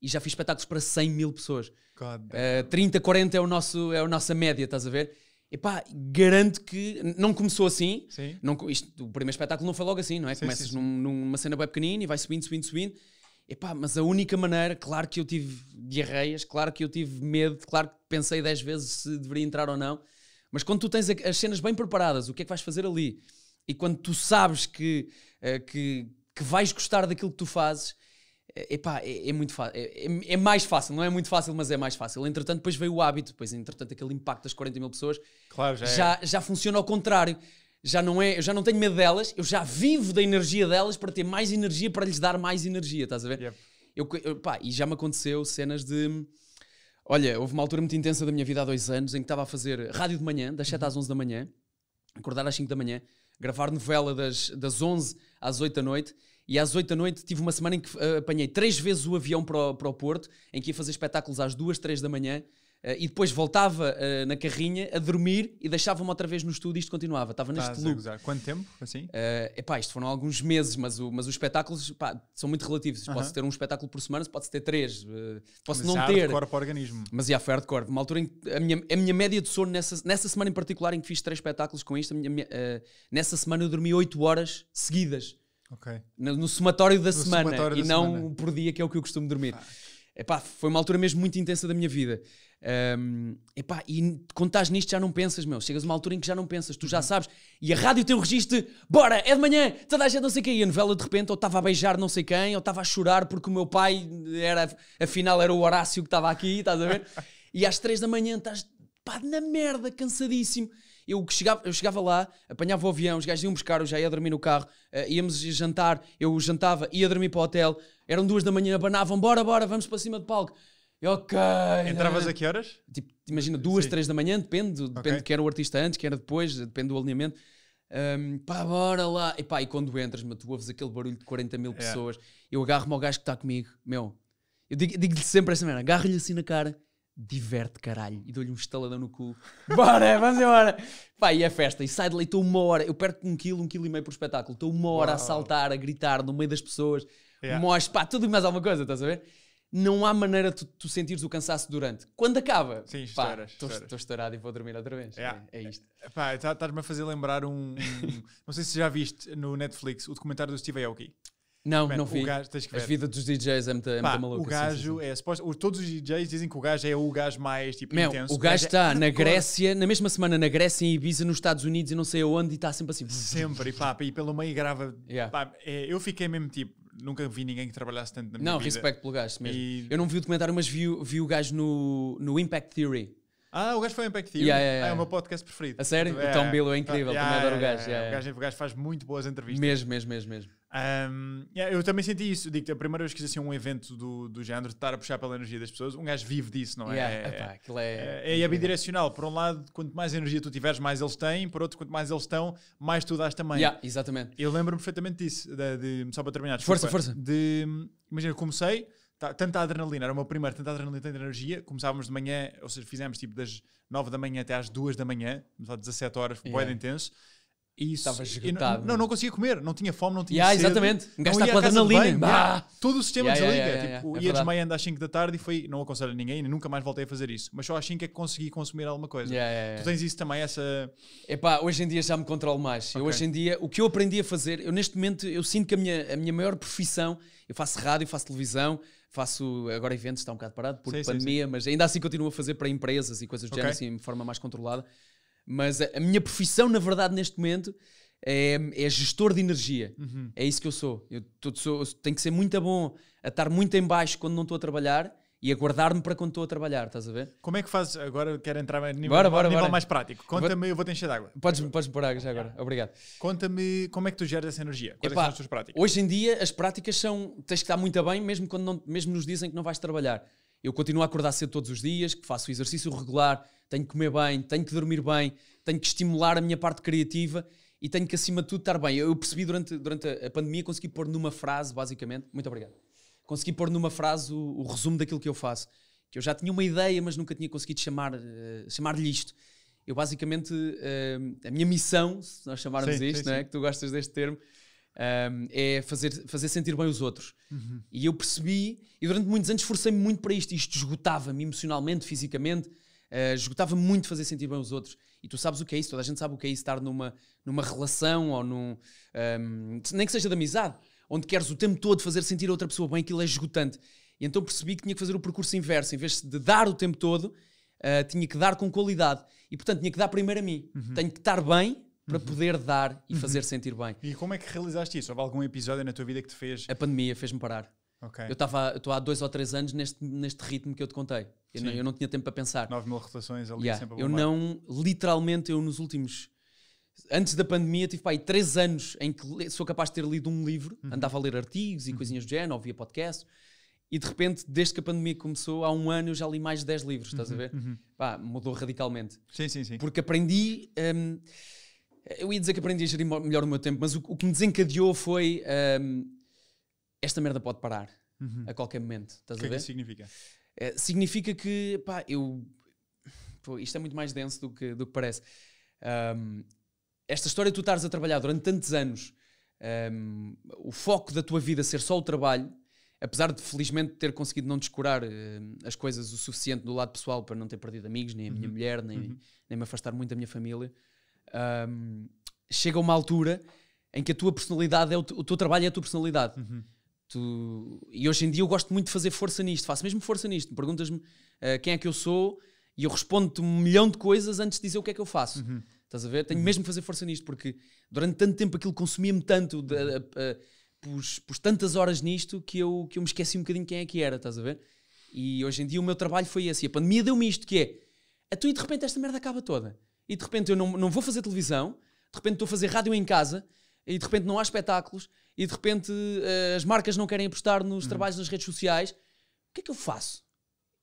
e já fiz espetáculos para 100 mil pessoas. God, uh, 30, 40 é, o nosso, é a nossa média, estás a ver? Epá, garanto que não começou assim. Sim. Não, isto, o primeiro espetáculo não foi logo assim, não é? Sim, Começas sim, num, numa cena bem pequenina e vai subindo, subindo, subindo. Epá, mas a única maneira, claro que eu tive diarreias, claro que eu tive medo, claro que pensei 10 vezes se deveria entrar ou não. Mas quando tu tens as cenas bem preparadas, o que é que vais fazer ali? E quando tu sabes que, eh, que, que vais gostar daquilo que tu fazes, é, epá, é, é muito fácil. É, é, é, mais fácil, não é muito fácil, mas é mais fácil. Entretanto, depois veio o hábito, depois, entretanto, aquele impacto das 40 mil pessoas claro, já, é. já, já, funciona ao contrário. Já não é, eu já não tenho medo delas, eu já vivo da energia delas para ter mais energia, para lhes dar mais energia, estás a ver? Yep. Eu, pá, e já me aconteceu cenas de. Olha, houve uma altura muito intensa da minha vida há dois anos em que estava a fazer rádio de manhã, das 7 às 11 da manhã, acordar às 5 da manhã, gravar novela das, das 11 às 8 da noite e às 8 da noite tive uma semana em que uh, apanhei três vezes o avião para o, para o Porto, em que ia fazer espetáculos às 2, 3 da manhã. Uh, e depois voltava uh, na carrinha a dormir e deixava-me outra vez no estúdio e isto continuava. Estava neste Estás loop. Quanto tempo, assim? Uh, epá, isto foram alguns meses, mas, o, mas os espetáculos são muito relativos. Uh -huh. Posso ter um espetáculo por semana, pode ter três. Uh, posso mas não é ter. hardcore para o organismo. Mas já, yeah, foi hardcore. Uma altura em que a minha, a minha média de sono, nessa, nessa semana em particular em que fiz três espetáculos com isto, minha, nessa semana eu dormi oito horas seguidas. Okay. No, no somatório da no semana somatório e da não semana. por dia, que é o que eu costumo dormir. Ah. Epá, foi uma altura mesmo muito intensa da minha vida. Um, epá, e quando estás nisto já não pensas, meu. Chegas a uma altura em que já não pensas, tu já uhum. sabes. E a rádio tem o registro bora, é de manhã, toda a gente não sei quem. E a novela de repente, ou estava a beijar não sei quem, ou estava a chorar porque o meu pai era, afinal era o Horácio que estava aqui, estás a ver? e às três da manhã estás pá, na merda, cansadíssimo. Eu chegava, eu chegava lá, apanhava o avião, os gajos iam buscar, eu já ia dormir no carro, uh, íamos jantar, eu jantava, ia dormir para o hotel, eram duas da manhã, abanavam, bora, bora, vamos para cima do palco. Ok. Entravas eh, a que horas? Tipo, imagina, duas, Sim. três da manhã, depende, depende de quem era o artista antes, quem era depois, depende do alinhamento. Um, pá, bora lá. E pá, e quando entras, mas tu ouves aquele barulho de 40 mil é. pessoas, yeah. eu agarro-me ao gajo que está comigo, meu. Eu digo-lhe digo sempre essa merda, agarro-lhe assim na cara diverte caralho. E dou-lhe um estaladão no cu. Bora, vamos embora. Pá, e é festa. E sai de lei, estou uma hora. Eu perco um quilo, um quilo e meio por espetáculo. Estou uma hora a saltar, a gritar no meio das pessoas. Yeah. pá, tudo e mais alguma coisa, estás a ver? Não há maneira de tu, tu sentires o cansaço durante. Quando acaba, Sim, estou estourado e vou dormir outra vez. Yeah. É, é isto. É, pá, tá, estás-me a fazer lembrar um... um não sei se já viste no Netflix o documentário do Steve Aoki. Não, Man, não vi. Gajo, As vidas dos DJs é muito, é Pá, maluca. O gajo é, suposto, todos os DJs dizem que o gajo é o gajo mais tipo, Man, intenso. O gajo é está é na Grécia, na mesma semana na Grécia, em Ibiza, nos Estados Unidos e não sei aonde, e está sempre assim. Sempre, e pá, e pelo meio grava. Yeah. Pá, é, eu fiquei mesmo tipo, nunca vi ninguém que trabalhasse tanto na minha não, vida. Não, respeito pelo gajo mesmo. E... Eu não vi o documentário, mas vi, vi o gajo no, no Impact Theory. Ah, o gajo foi o Impact Theory. Yeah, yeah, yeah. Ah, é o meu podcast preferido. A sério? É. O Tom Billo é incrível, yeah, também adoro o gajo. O, gajo. faz muito boas entrevistas. Mesmo, mesmo, mesmo, mesmo. Um, yeah, eu também senti isso. digo a primeira vez que fiz assim, um evento do, do género de estar a puxar pela energia das pessoas, um gajo vive disso, não é? Yeah, é, é, é, é, é Por um lado, quanto mais energia tu tiveres, mais eles têm. Por outro, quanto mais eles estão, mais tu dás também. Yeah, exatamente. Eu lembro-me perfeitamente disso, de, de, só para terminar. Desculpa, força, força. De, imagina, comecei, tá, tanta adrenalina, era o meu primeiro, tanta adrenalina, tanta energia. Começávamos de manhã, ou seja, fizemos tipo das 9 da manhã até às 2 da manhã, 17 horas, foi yeah. intenso. Isso. Estava esgotado. Não, não, conseguia comer, não tinha fome, não tinha yeah, sede. Exatamente. Um com adrenalina. Yeah. Todo o sistema yeah, desliga. É yeah, tipo, é ia desmaiando às 5 da tarde e foi. Não aconselho a ninguém, nunca mais voltei a fazer isso. Mas só às 5 é que consegui consumir alguma coisa. Tu tens isso também, essa. Epá, hoje em dia já me controlo mais. Okay. Eu hoje em dia, o que eu aprendi a fazer, eu neste momento, eu sinto que a minha, a minha maior profissão, eu faço rádio, faço televisão, faço agora eventos, está um bocado parado por sim, pandemia, sim, sim. mas ainda assim continuo a fazer para empresas e coisas do okay. género, assim, de forma mais controlada. Mas a, a, minha profissão, na verdade, neste momento, é, é gestor de energia. Uhum. É isso que eu sou. Eu, tô, sou. Tenho que ser muito bom a estar muito em baixo quando não estou a trabalhar e aguardar-me para quando estou a trabalhar, estás a ver? Como é que fazes? Agora quero entrar no nível, bora, bora, nível bora. mais prático. Conta-me, eu vou te encher de água. Podes-me podes pôr água já agora, obrigado. Conta-me como é que tu geras essa energia? Quais é são as tuas práticas? Hoje em dia as práticas são, tens que estar muito bem, mesmo, quando não, mesmo nos dizem que não vais trabalhar eu continuo a acordar cedo todos os dias, que faço exercício regular, tenho que comer bem, tenho que dormir bem, tenho que estimular a minha parte criativa e tenho que, acima de tudo, estar bem. Eu percebi durante, durante a pandemia, consegui pôr numa frase, basicamente, muito obrigado, consegui pôr numa frase o, o resumo daquilo que eu faço, que eu já tinha uma ideia, mas nunca tinha conseguido chamar, uh, chamar-lhe isto. Eu, basicamente, uh, a minha missão, se nós chamarmos sim, isto, sim, não é? que tu gostas deste termo, um, é fazer, fazer sentir bem os outros. Uhum. E eu percebi, e durante muitos anos forcei me muito para isto, isto esgotava-me emocionalmente, fisicamente, uh, esgotava-me muito fazer sentir bem os outros. E tu sabes o que é isso, toda a gente sabe o que é isso, estar numa, numa relação ou num. Um, nem que seja de amizade, onde queres o tempo todo fazer sentir a outra pessoa bem, aquilo é esgotante. E então percebi que tinha que fazer o percurso inverso, em vez de dar o tempo todo, uh, tinha que dar com qualidade. E portanto tinha que dar primeiro a mim. Uhum. Tenho que estar bem para uhum. poder dar e uhum. fazer sentir bem. E como é que realizaste isso? Houve algum episódio na tua vida que te fez? A pandemia fez-me parar. Okay. Eu estava há dois ou três anos neste, neste ritmo que eu te contei. Eu não, eu não, tinha tempo para pensar. 9 mil rotações ali yeah. sempre a Eu não, literalmente, eu nos últimos. Antes da pandemia, tive pai três anos em que sou capaz de ter lido um livro, uhum. andava a ler artigos e uhum. coisinhas do género, ouvia podcast. E de repente, desde que a pandemia começou, há um ano eu já li mais de 10 livros, estás uhum, a ver? Uhum. Pá, mudou radicalmente. Sim, sim, sim. Porque aprendi. Um, eu ia dizer que aprendi a gerir melhor o meu tempo, mas o, o que me desencadeou foi um, esta merda pode parar uhum. a qualquer momento. Estás o que a ver? é que significa? É, significa que, pá, eu. Pô, isto é muito mais denso do que, do que parece. Um, esta história de tu estares a trabalhar durante tantos anos, um, o foco da tua vida ser só o trabalho, apesar de felizmente ter conseguido não descurar uh, as coisas o suficiente do lado pessoal para não ter perdido amigos, nem a minha uhum. mulher, nem, uhum. nem me afastar muito da minha família um, chega uma altura em que a tua personalidade é o, o teu trabalho é a tua personalidade. Uhum. Tu, e hoje em dia eu gosto muito de fazer força nisto, faço mesmo força nisto. Perguntas-me uh, quem é que eu sou e eu respondo-te um milhão de coisas antes de dizer o que é que eu faço. Uhum. Estás a ver? Tenho uhum. mesmo de fazer força nisto, porque durante tanto tempo aquilo consumia-me tanto, de, uhum. pus, pus, tantas horas nisto que eu, que eu me esqueci um bocadinho quem é que era, estás a ver? E hoje em dia o meu trabalho foi esse. E a pandemia deu-me isto, que é, a então, tu e de repente esta merda acaba toda e de repente eu não, não vou fazer televisão, de repente estou a fazer rádio em casa e de repente não há espetáculos e de repente uh, as marcas não querem apostar nos uhum. trabalhos nas redes sociais. O que é que eu faço?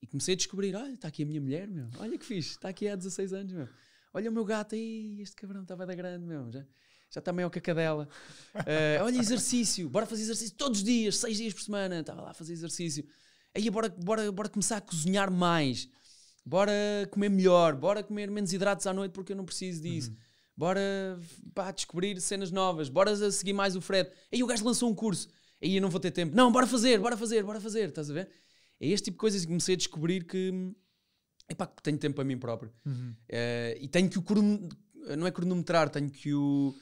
E comecei a descobrir: olha, está aqui a minha mulher, meu. Olha que fixe, está aqui há 16 anos, meu. Olha o meu gato, aí este cabrão estava da grande, meu. Já, já está maior que a cadela. Uh, olha, exercício, bora fazer exercício todos os dias, seis dias por semana. Estava lá a fazer exercício. Aí, bora, bora, bora começar a cozinhar mais bora comer melhor, bora comer menos hidratos à noite porque eu não preciso disso. Uhum. Bora pá, descobrir cenas novas, bora seguir mais o Fred. Aí o gajo lançou um curso, aí eu não vou ter tempo. Não, bora fazer, bora fazer, bora fazer, estás a ver? É este tipo de coisas que comecei a descobrir que epá, tenho tempo para mim próprio. Uhum. Uh, e tenho que o crono... não é cronometrar, tenho que o.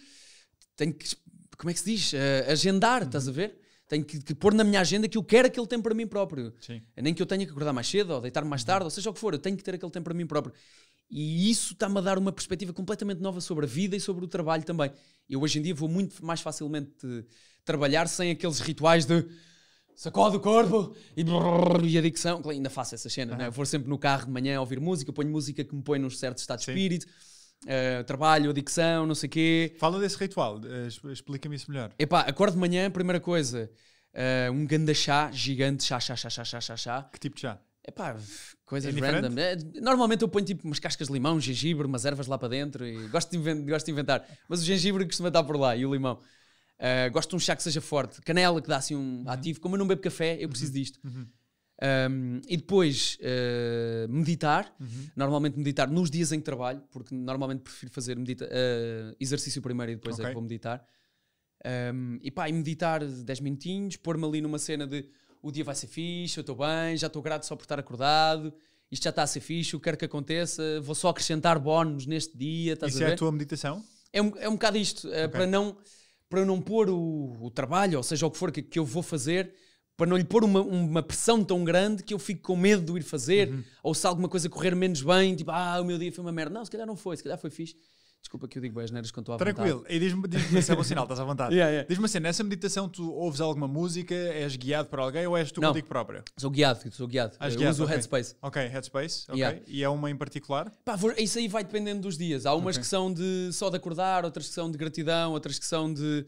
Tenho que. Como é que se diz? Uh, agendar, uhum. estás a ver? tenho que, que, pôr na minha agenda que eu quero aquele tempo para mim próprio. Sim. Nem que eu tenha que acordar mais cedo ou deitar mais tarde, ou seja o que for, eu tenho que ter aquele tempo para mim próprio. E isso está-me a dar uma perspectiva completamente nova sobre a vida e sobre o trabalho também. Eu hoje em dia vou muito mais facilmente trabalhar sem aqueles rituais de sacode o corpo e, brrr, e a dicção. Ainda faço essa cena, uhum. É? né? vou sempre no carro de manhã a ouvir música, ponho música que me põe num certo estado Sim. de espírito eh, trabalho, adicção, não sei o quê. Fala desse ritual, uh, explica-me isso melhor. Epá, acordo de manhã, primeira coisa, uh, um ganda chá, gigante, chá, chá, chá, chá, chá, chá, chá. Que tipo de chá? Epá, coisas é random. Normalmente eu ponho tipo umas cascas de limão, gengibre, umas ervas lá para dentro e gosto de, gosto de inventar. Mas o gengibre costuma estar por lá e o limão. gosto de um chá que seja forte, canela que dá assim um uhum. ativo. Como eu não bebo café, eu preciso uhum. disto. Uhum. Um, e depois uh, meditar, uhum. normalmente meditar nos dias em que trabalho, porque normalmente prefiro fazer medita uh, exercício primeiro e depois okay. é que vou meditar. Um, e pá, e meditar 10 minutinhos, pôr-me ali numa cena de o dia vai ser fixe, eu estou bem, já estou grato só por estar acordado, isto já está a ser fixe, eu quero que aconteça, vou só acrescentar bónus neste dia. Estás Isso a é a tua meditação? É um, é um bocado isto, eh, okay. uh, para não para não pôr o, o, trabalho, ou seja, o que for que, que eu vou fazer para não lhe pôr uma, uma pressão tão grande que eu fico com medo de o ir fazer, uhum. ou se alguma coisa correr menos bem, tipo, ah, o meu dia foi uma merda. Não, se calhar não foi, se calhar foi fixe. Desculpa que eu digo boas neiras quando estou à Tranquilo. vontade. Tranquilo. E diz-me, diz é bom sinal, estás à vontade. yeah, yeah. Diz-me assim, nessa meditação tu ouves alguma música, és guiado por alguém ou és tu não, contigo próprio? sou guiado, sou guiado. As eu guiado, uso okay. o Headspace. Ok, Headspace, ok. Yeah. E é uma em particular? Pá, isso aí vai dependendo dos dias. Há umas okay. que são de só de acordar, outras que são de gratidão, outras que são de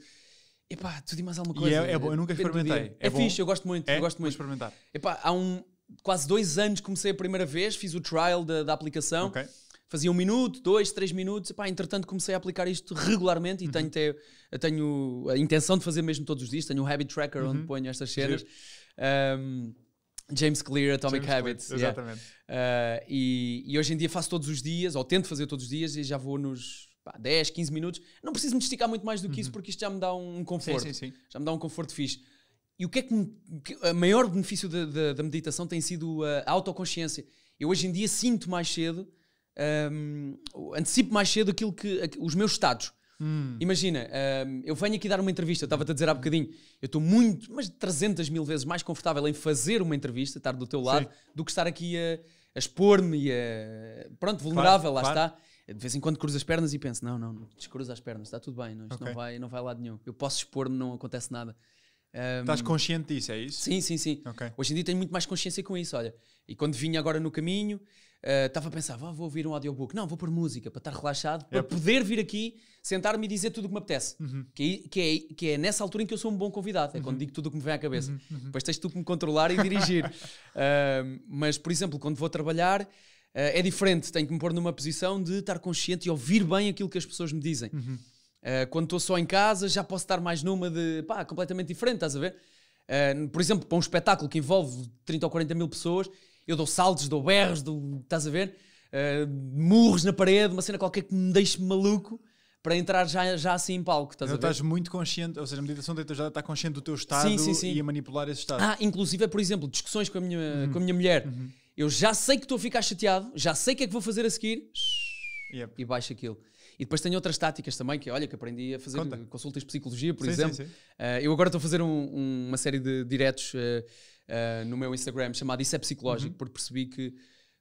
Epá, tu diz mais alguma coisa. E é, é bom, eu nunca experimentei. É, é bom? fixe, eu gosto muito. É? Eu gosto muito. Vou experimentar. Epá, há um, quase dois anos comecei a primeira vez, fiz o trial da, da aplicação. Okay. Fazia um minuto, dois, três minutos. Epá, entretanto, comecei a aplicar isto regularmente e uhum. tenho, até, tenho a intenção de fazer mesmo todos os dias. Tenho um habit tracker uhum. onde ponho estas cenas. Um, James Clear, Atomic James Habits. Clear, exatamente. Uh, e, e hoje em dia faço todos os dias, ou tento fazer todos os dias, e já vou nos pá, 10, 15 minutos. Não preciso me esticar muito mais do que uhum. isso, porque isto já me dá um conforto. Sim, sim, sim. Já me dá um conforto fixe. E o que é que. Me, que, a maior benefício da, da, da, meditação tem sido a autoconsciência. Eu hoje em dia sinto mais cedo, um, antecipo mais cedo aquilo que. os meus estados. Hum. Imagina, um, eu venho aqui dar uma entrevista, estava-te a dizer há bocadinho, eu estou muito, mas 300 mil vezes mais confortável em fazer uma entrevista, estar do teu lado, Sim. do que estar aqui a, a expor-me e a. Pronto, vulnerável, claro, lá claro. está de vez em quando cruzo as pernas e penso: não, não, não descruza as pernas, está tudo bem, não, isto okay. não, vai, não vai lado nenhum. Eu posso expor-me, não acontece nada. Um, Estás consciente disso, é isso? Sim, sim, sim. Okay. Hoje em dia tenho muito mais consciência com isso, olha. E quando vinha agora no caminho, eh, estava uh, a pensar, ah, vou ouvir um audiobook. Não, vou pôr música para estar relaxado, yep. para poder vir aqui, sentar-me e dizer tudo o que me apetece. Uhum. Que, é que, é, que é nessa altura em que eu sou um bom convidado, é quando uhum. digo tudo o que me vem à cabeça. Uhum. uhum. Depois tens tu que me controlar e dirigir. uh, mas, por exemplo, quando vou trabalhar, eh, é diferente, tenho que me pôr numa posição de estar consciente e ouvir bem aquilo que as pessoas me dizem. Uhum. Uh, quando estou só em casa, já posso estar mais numa de pá, completamente diferente, estás a ver? Uh, por exemplo, para um espetáculo que envolve 30 ou 40 mil pessoas, eu dou saltos, dou berros, dou, estás a ver? Uh, murros na parede, uma cena qualquer que me deixe maluco para entrar já, já assim em palco. Estás, ver? estás muito consciente, ou seja, a meditação de já está consciente do teu estado sim, sim, sim. e a manipular esse estado. Ah, inclusive, por exemplo, discussões com a minha, uhum. com a minha mulher. Uhum eu já sei que estou a ficar chateado, já sei o que é que vou fazer a seguir yep. e baixo aquilo. E depois tenho outras táticas também, que é, olha, que aprendi a fazer Conta. consultas de psicologia, por sim, exemplo. Sim, sim. Uh, eh, eu agora estou a fazer um, um, uma série de diretos uh, uh, no meu Instagram chamado Isso é Psicológico, uhum. porque percebi que,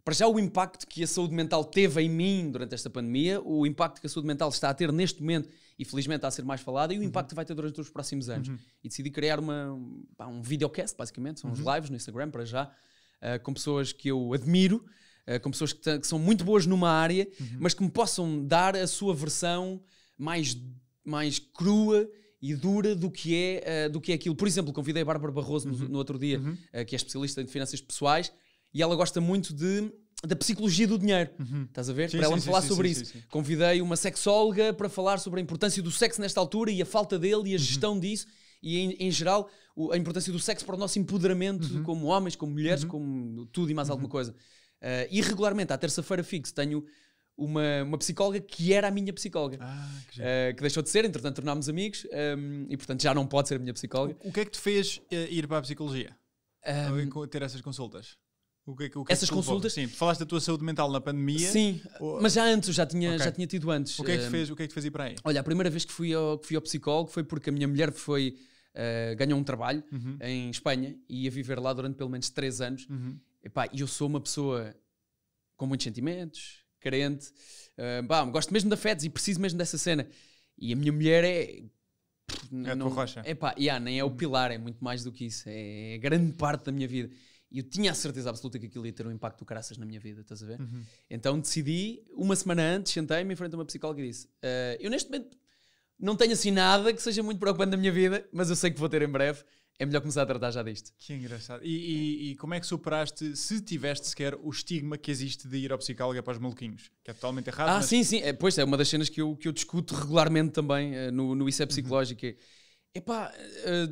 para já, o impacto que a saúde mental teve em mim durante esta pandemia, o impacto que a saúde mental está a ter neste momento e felizmente está a ser mais falada, e o uhum. impacto que vai ter durante os próximos anos. Uhum. E decidi criar uma, pá, um videocast, basicamente, são uns uhum. lives no Instagram para já eh, com pessoas que eu admiro, eh, com pessoas que, que, são muito boas numa área, uhum. mas que me possam dar a sua versão mais, mais crua e dura do que é, eh, do que é aquilo. Por exemplo, convidei a Bárbara Barroso uhum. no, no, outro dia, uhum. que é especialista em finanças pessoais, e ela gosta muito de da psicologia do dinheiro. Uhum. Estás a ver? Sim, para ela sim, falar sobre isso. Convidei uma sexóloga para falar sobre a importância do sexo nesta altura e a falta dele e a uhum. gestão disso e em, em geral o, a importância do sexo para o nosso empoderamento uhum. como homens, como mulheres, uhum. como tudo e mais uhum. alguma coisa. Uh, e regularmente, à terça-feira fixo, tenho uma, uma psicóloga que era a minha psicóloga, ah, que, uh, que, deixou de ser, entretanto tornámos amigos um, ehm, e portanto já não pode ser a minha psicóloga. O, o que é que te fez uh, ir para a psicologia? Um, ehm, ter essas consultas? O é que, o que é Essas consultas. Sim, falaste da tua saúde mental na pandemia. Sim, ou... mas já antes, já tinha, okay. já tinha tido antes. O que é que eh, fez, o que é que fez ir para aí? Olha, a primeira vez que fui ao, que fui ao psicólogo foi porque a minha mulher foi. Uh, ganhou um trabalho uhum. em Espanha e ia viver lá durante pelo menos 3 anos. Uhum. E eu sou uma pessoa com muitos sentimentos, carente, uh, eh, pá, gosto mesmo da FEDES e preciso mesmo dessa cena. E a minha mulher é. É a não, tua rocha. É pá, yeah, nem é o uhum. pilar, é muito mais do que isso. é, é grande parte da minha vida. E eu tinha a certeza absoluta que aquilo ia ter um impacto do caraças na minha vida, estás a ver? Uhum. Então decidi, uma semana antes, sentei-me em frente a uma psicóloga e disse: uh, Eu neste momento não tenho assim nada que seja muito preocupante na minha vida, mas eu sei que vou ter em breve. É melhor começar a tratar já disto. Que engraçado. E, e, e como é que superaste, se tiveste sequer, o estigma que existe de ir ao psicólogo para os maluquinhos? Que é totalmente errado. Ah, mas... sim, sim. É, pois é, uma das cenas que eu, que eu discuto regularmente também uh, no, no Isso é Psicológico. Uhum. É pá. Uh, eh,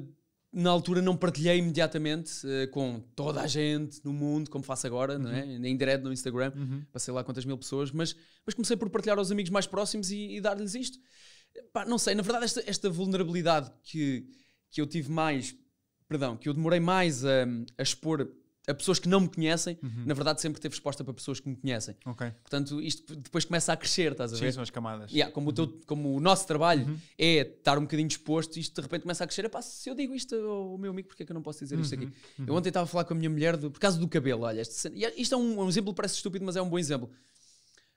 na altura não partilhei imediatamente uh, com toda a gente no mundo, como faço agora, uhum. não é? Uhum. em direto no Instagram, uhum. passei lá quantas mil pessoas, mas, mas comecei por partilhar aos amigos mais próximos e, e dar-lhes isto. Pá, não sei, na verdade, esta, esta, vulnerabilidade que, que eu tive mais, perdão, que eu demorei mais a, a expor a pessoas que não me conhecem, uhum. na verdade sempre teve resposta para pessoas que me conhecem. Okay. Portanto, isto depois começa a crescer, estás a ver? Sim, são as camadas. Yeah, como, uhum. o teu, uhum. como o nosso trabalho uhum. é estar um bocadinho disposto, isto de repente começa a crescer. Epá, se eu digo isto ao meu amigo, porque é que eu não posso dizer isto aqui? Uhum, uhum. Eu ontem estava a falar com a minha mulher do, por causa do cabelo, olha, este, é, isto é um, é um, exemplo, parece estúpido, mas é um bom exemplo.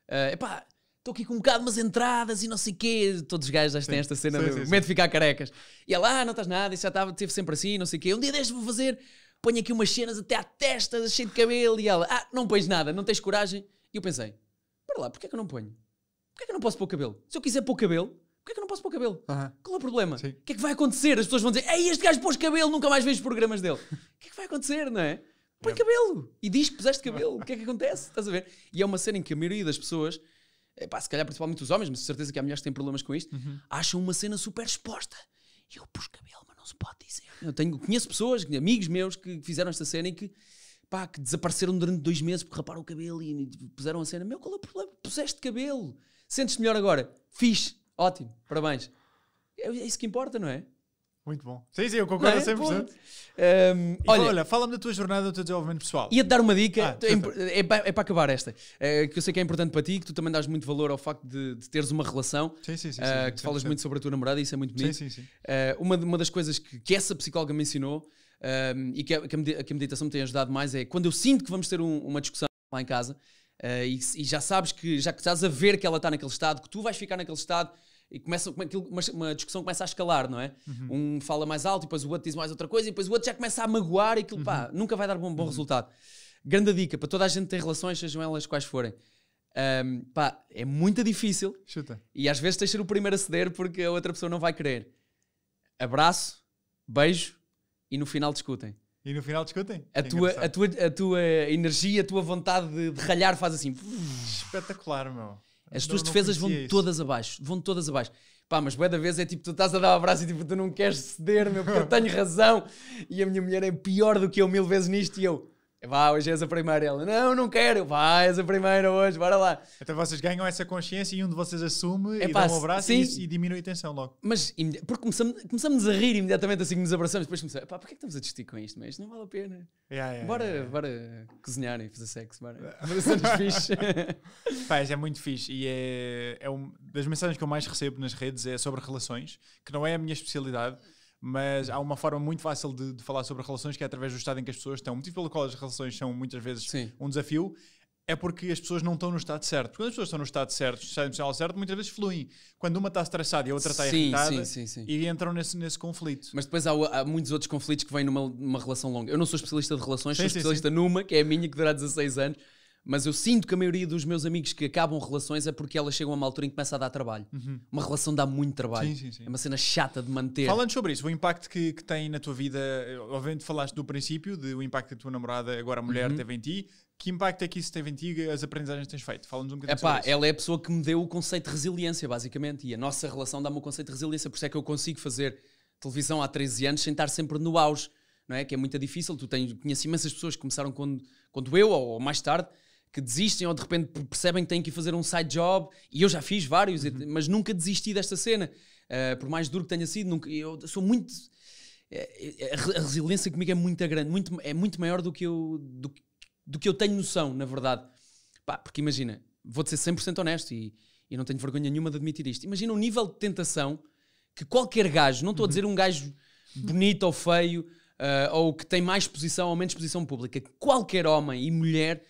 Uh, epá, estou aqui com um bocado umas entradas e não sei o quê. Todos os gajos têm esta cena sim, do sim, medo sim. de ficar carecas. E ela, ah, não estás nada, isso já estava, teve sempre assim, não sei o quê. Um dia deste vou fazer ponho aqui umas cenas até à testa, cheio de cabelo. E ela, ah, não pões nada, não tens coragem. E eu pensei, para lá, porquê é que eu não ponho? Porquê é que eu não posso pôr cabelo? Se eu quiser pôr cabelo, porquê é que eu não posso pôr cabelo? Qual é o problema? Sim. O que é que vai acontecer? As pessoas vão dizer, ei, este gajo pôs cabelo, nunca mais vejo programas dele. o que é que vai acontecer, não é? Põe é. cabelo! E diz que puseste cabelo. o que é que acontece? Estás a ver? E é uma cena em que a maioria das pessoas, epá, se calhar principalmente os homens, mas certeza que há mulheres que têm problemas com isto, uhum. acham uma cena super exposta. Eu pus cabelo, se pode dizer. Eu tenho, conheço pessoas, amigos meus, que fizeram esta cena e que, pá, que desapareceram durante dois meses porque raparam o cabelo e puseram a cena. Meu, qual é o problema? Puseste cabelo. Sentes-te melhor agora? Fiz. Ótimo. Parabéns. É, é isso que importa, não é? Muito bom. Sim, sim, eu concordo é? 100%. olha, olha fala-me da tua jornada, do teu desenvolvimento pessoal. Ia-te dar uma dica, ah, é, é, é, para acabar esta, é, que eu sei que é importante para ti, que tu também dás muito valor ao facto de, de teres uma relação, sim, sim, sim, uh, que falas muito sobre a tua namorada e isso é muito bonito. Sim, sim, sim. Uh, uma, uma das coisas que, que essa psicóloga me um, ehm, e que a, que a, meditação me tem ajudado mais é quando eu sinto que vamos ter um, uma discussão lá em casa uh, e, e já sabes que já que estás a ver que ela está naquele estado, que tu vais ficar naquele estado, e começa aquilo, uma, uma, discussão começa a escalar, não é? Uhum. Um fala mais alto, e depois o outro diz mais outra coisa, e depois o outro já começa a magoar e aquilo, uhum. pá, nunca vai dar um bom, bom uhum. resultado. Grande dica para toda a gente ter relações, sejam elas quais forem. Um, pá, é muito difícil. Chuta. E às vezes tens de ser o primeiro a ceder porque a outra pessoa não vai querer. Abraço, beijo e no final discutem. E no final discutem. A, é tua, a, tua, a tua energia, a tua vontade de, de ralhar faz assim. Espetacular, meu. As não, tuas defesas vão isso. todas abaixo, vão todas abaixo. Pá, mas boa da vez é tipo, tu estás a dar o abraço e tipo, tu não queres ceder, meu, porque eu tenho razão. E a minha mulher é pior do que eu mil vezes nisto e eu Vá, hoje és a primeira. Ela, não, não quero. Vá, és a primeira hoje, bora lá. Então vocês ganham essa consciência e um de vocês assume e dá um abraço e, e, diminui a tensão logo. Mas, porque começamos, começamos a rir imediatamente assim que nos abraçamos. Depois começamos, pá, porquê é que estamos a discutir com isto? Mas não vale a pena. Yeah, yeah, bora, yeah, bora cozinhar e fazer sexo, bora. Bora fixe. pá, é muito fixe. E é, é um, das mensagens que eu mais recebo nas redes é sobre relações, que não é a minha especialidade mas há uma forma muito fácil de, de, falar sobre relações que é através do estado em que as pessoas estão. O motivo pelo qual as relações são muitas vezes Sim. um desafio é porque as pessoas não estão no estado certo. Porque quando as pessoas estão no estado certo, no estado emocional certo, muitas vezes fluem. Quando uma está estressada e a outra está sim, irritada sim, sim, e entram nesse, nesse conflito. Mas depois há, há muitos outros conflitos que vêm numa, numa relação longa. Eu não sou especialista de relações, sou especialista numa, que é a minha, que durará 16 anos mas eu sinto que a maioria dos meus amigos que acabam relações é porque elas chegam a uma altura em que começa a dar trabalho. Uhum. Uma relação dá muito trabalho. Sim, sim, sim. É uma cena chata de manter. Falando sobre isso, o impacto que, que tem na tua vida, obviamente falaste do princípio, do impacto que a tua namorada, agora mulher, uhum. teve em ti. Que impacto é que isso teve em ti? As aprendizagens que tens feito? Fala-nos um bocadinho Epá, sobre isso. Ela é a pessoa que me deu o conceito de resiliência, basicamente. E a nossa relação dá-me o conceito de resiliência. Por isso é que eu consigo fazer televisão há 13 anos sem estar sempre no auge. Não é? Que é muito difícil. Tu tens, conheci imensas pessoas que começaram quando, quando eu, ou, ou mais tarde, que desistem ou de repente percebem que têm que fazer um side job e eu já fiz vários, uhum. mas nunca desisti desta cena. Uh, por mais duro que tenha sido, nunca, eu sou muito. Eh, eh, a resiliência comigo é muito grande, muito, é muito maior do que, eu, do, do que eu tenho noção, na verdade. Pá, porque imagina, vou-te ser 100% honesto e, e não tenho vergonha nenhuma de admitir isto. Imagina o nível de tentação que qualquer gajo, não estou a uhum. dizer um gajo bonito ou feio, uh, ou que tem mais posição ou menos posição pública, qualquer homem e mulher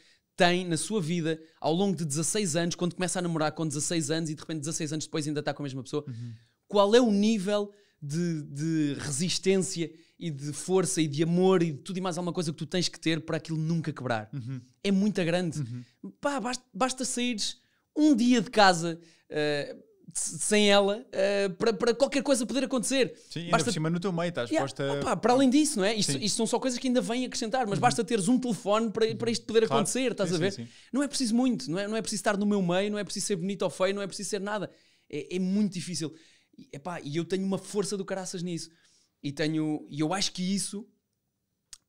tem na sua vida ao longo de 16 anos, quando começa a namorar com 16 anos e de repente 16 anos depois ainda está com a mesma pessoa, uhum. qual é o nível de, de, resistência e de força e de amor e de tudo e mais alguma coisa que tu tens que ter para aquilo nunca quebrar? Uhum. É muito grande. Uhum. Pá, basta, basta saíres um dia de casa. Uh, sem ela uh, para, para qualquer coisa poder acontecer. Sim, basta... por cima no teu meio estás yeah. posta... Opa, para além disso, não é? Isto, isto, são só coisas que ainda vêm acrescentar, mas uhum. basta teres um telefone para, para isto poder claro. acontecer, estás sim, a ver? Sim, sim. Não é preciso muito, não é, não é preciso estar no meu meio, não é preciso ser bonito ou feio, não é preciso ser nada. É, é muito difícil. E, epá, e eu tenho uma força do caraças nisso. E tenho, e eu acho que isso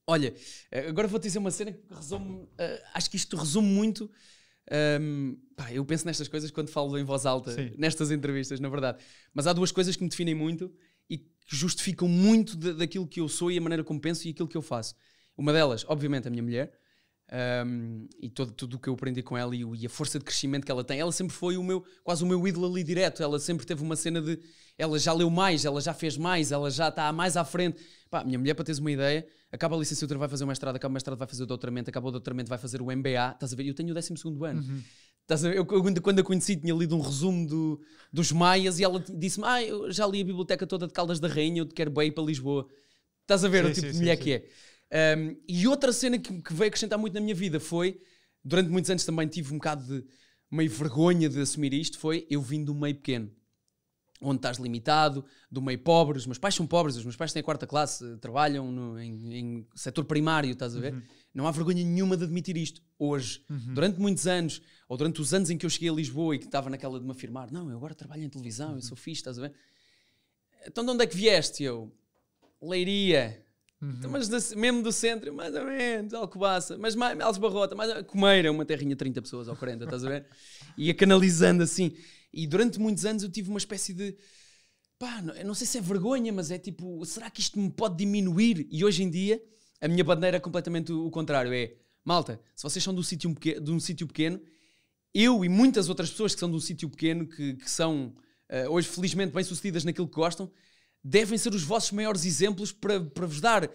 Olha, eh, agora vou-te dizer uma cena que resume, uh, acho que isto resume muito um, pá, eu penso nestas coisas quando falo em voz alta, Sim. nestas entrevistas, na verdade. Mas há duas coisas que me definem muito e que justificam muito de, daquilo que eu sou e a maneira como penso e aquilo que eu faço. Uma delas, obviamente, a minha mulher, um, e todo, tudo o que eu aprendi com ela e, e, a força de crescimento que ela tem. Ela sempre foi o meu, quase o meu ídolo ali direto. Ela sempre teve uma cena de. Ela já leu mais, ela já fez mais, ela já está mais à frente. Pá, minha mulher, para teres uma ideia, acaba a licenciatura, vai fazer o mestrado, acaba o mestrado, vai fazer o doutoramento, acaba o doutoramento, vai fazer o MBA. Estás a ver? Eu tenho o 12 ano. Uhum. Estás a ver? Eu, quando a conheci, tinha lido um resumo do, dos Maias e ela disse-me: Ah, eu já li a biblioteca toda de Caldas da Rainha, eu quero bem ir para Lisboa. Estás a ver sim, o tipo sim, de mulher sim, que é? Um, e outra cena que, que veio acrescentar muito na minha vida foi, durante muitos anos também tive um bocado de meio vergonha de assumir isto, foi eu vim do meio pequeno onde estás limitado, do meio pobre, os meus pais são pobres, os meus pais têm a quarta classe, trabalham no, em, em setor primário, estás a ver? Uhum. Não há vergonha nenhuma de admitir isto hoje. Uhum. Durante muitos anos, ou durante os anos em que eu cheguei a Lisboa e que estava naquela de me afirmar, não, eu agora trabalho em televisão, uhum. eu sou fixe, estás a ver? Então de onde é que vieste? Eu, Leiria. Então, uhum. mas de, mesmo do centro, mais ou menos, Alcobaça, mas mais, Barrota, mais, Comeira, uma terrinha de 30 pessoas ou 40, estás a ver? a canalizando assim. E durante muitos anos eu tive uma espécie de. Pá, não, não sei se é vergonha, mas é tipo, será que isto me pode diminuir? E hoje em dia a minha bandeira é completamente o, o contrário: é malta, se vocês são sítio pequeno, de um sítio pequeno, eu e muitas outras pessoas que são de um sítio pequeno, que, que são uh, hoje felizmente bem-sucedidas naquilo que gostam, devem ser os vossos maiores exemplos para, para vos dar uh,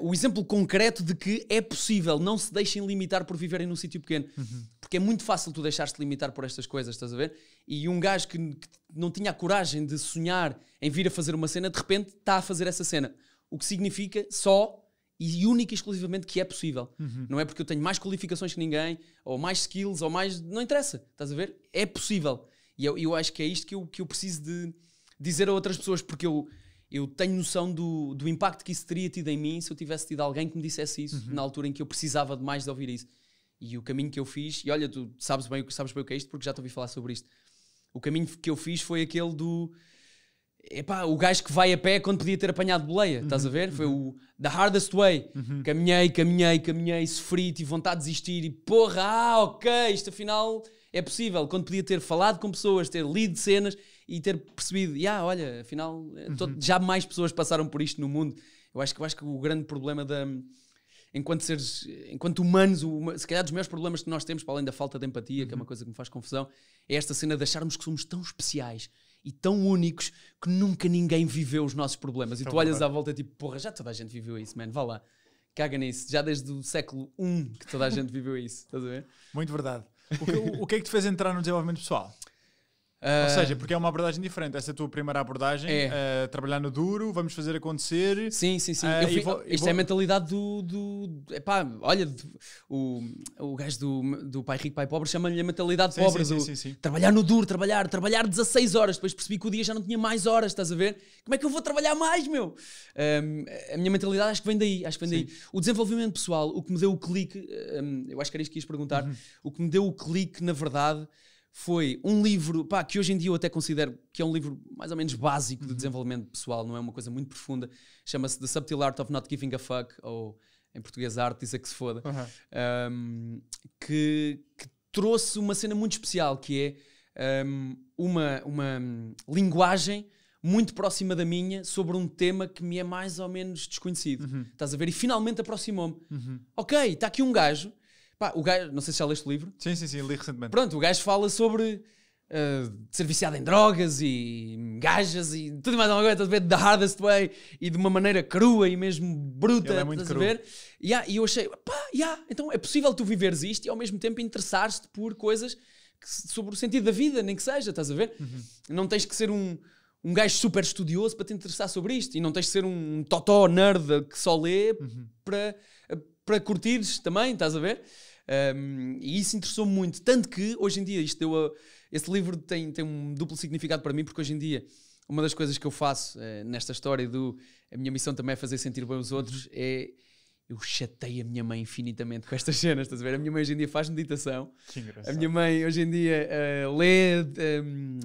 o exemplo concreto de que é possível, não se deixem limitar por viverem num sítio pequeno. Uhum. Porque é muito fácil tu deixares te limitar por estas coisas, estás a ver? E um gajo que, que não tinha a coragem de sonhar em vir a fazer uma cena, de repente está a fazer essa cena. O que significa só e única e exclusivamente que é possível. Uhum. Não é porque eu tenho mais qualificações que ninguém, ou mais skills, ou mais. Não interessa, estás a ver? É possível. E eu, eu acho que é isto que eu, que eu preciso de dizer a outras pessoas, porque eu, eu tenho noção do, do impacto que isso teria tido em mim se eu tivesse tido alguém que me dissesse isso uhum. na altura em que eu precisava de mais de ouvir isso. E o caminho que eu fiz, e olha, tu sabes bem, sabes bem o que é isto, porque já te ouvi falar sobre isto. O caminho que eu fiz foi aquele do. Epá, o gajo que vai a pé quando podia ter apanhado boleia, uhum, estás a ver? Uhum. Foi o The Hardest Way. Uhum. Caminhei, caminhei, caminhei, sofri, tive vontade de desistir e porra, ah, ok, isto afinal é possível. Quando podia ter falado com pessoas, ter lido cenas e ter percebido, yeah, olha, afinal, eh, uhum. já mais pessoas passaram por isto no mundo. Eu acho que, eu acho que o grande problema da enquanto seres, enquanto humanos, o, se calhar dos maiores problemas que nós temos, para além da falta de empatia, uhum. que é uma uhum. coisa que me faz confusão, é esta cena de acharmos que somos tão especiais e tão únicos que nunca ninguém viveu os nossos problemas. Então, e é tu olhas à volta tipo, porra, já toda a gente viveu isso, mano, vá lá. Caga nisso, já desde o século I que toda a gente viveu isso, estás a ver? Muito verdade. O que, o, o que é que te fez entrar no desenvolvimento pessoal? Ou ah, seja, porque é uma abordagem diferente. Essa é a tua primeira abordagem, é. uh, trabalhar no duro, vamos fazer acontecer. Sim, sim, sim. Uh, ah, fui, vou, isto vou... é a mentalidade do. do epá, olha, o, o gajo do, do pai rico, pai pobre chama-lhe a mentalidade sim, pobre. Sim, do, sim, trabalhar no duro, trabalhar, trabalhar 16 horas. Depois percebi que o dia já não tinha mais horas, estás a ver? Como é que eu vou trabalhar mais, meu? a minha mentalidade acho que vem daí. Acho que vem daí. O desenvolvimento pessoal, o que me deu o clique, um, eu acho que era isto que ias perguntar, uhum. o que me deu o clique, na verdade foi um livro pá, que hoje em dia eu até considero que é um livro mais ou menos básico de uhum. desenvolvimento pessoal, não é uma coisa muito profunda. Chama-se The Subtle Art of Not Giving a Fuck, ou em português, a arte, isso é que se foda. Uhum. Um, que, que, trouxe uma cena muito especial que é um, uma, uma linguagem muito próxima da minha sobre um tema que me é mais ou menos desconhecido. Uhum. Estás a ver? E finalmente aproximou-me. Uhum. Ok, está aqui um gajo Pá, o gajo, não sei se já leste o livro. Sim, sim, sim, li recentemente. Pronto, o gajo fala sobre uh, ser viciado em drogas e gajas e tudo mais alguma coisa, estás a ver? The hardest way e de uma maneira crua e mesmo bruta, Ele é muito estás cru. a ver? Yeah, e eu achei, pá, yeah, então é possível tu viveres isto e ao mesmo tempo interessares-te por coisas que, sobre o sentido da vida, nem que seja, estás a ver? Uhum. Não tens que ser um um gajo super estudioso para te interessar sobre isto e não tens de ser um totó nerd que só lê uhum. para, para curtires também, estás a ver? Um, e isso interessou-me muito. Tanto que hoje em dia, isto deu a, ah, esse livro tem, tem um duplo significado para mim, porque hoje em dia uma das coisas que eu faço uh, nesta história do a minha missão também é fazer sentir bem os outros é eu chatei a minha mãe infinitamente com estas cenas, estás a ver? A minha mãe hoje em dia faz meditação. Que A minha mãe hoje em dia uh, lê um,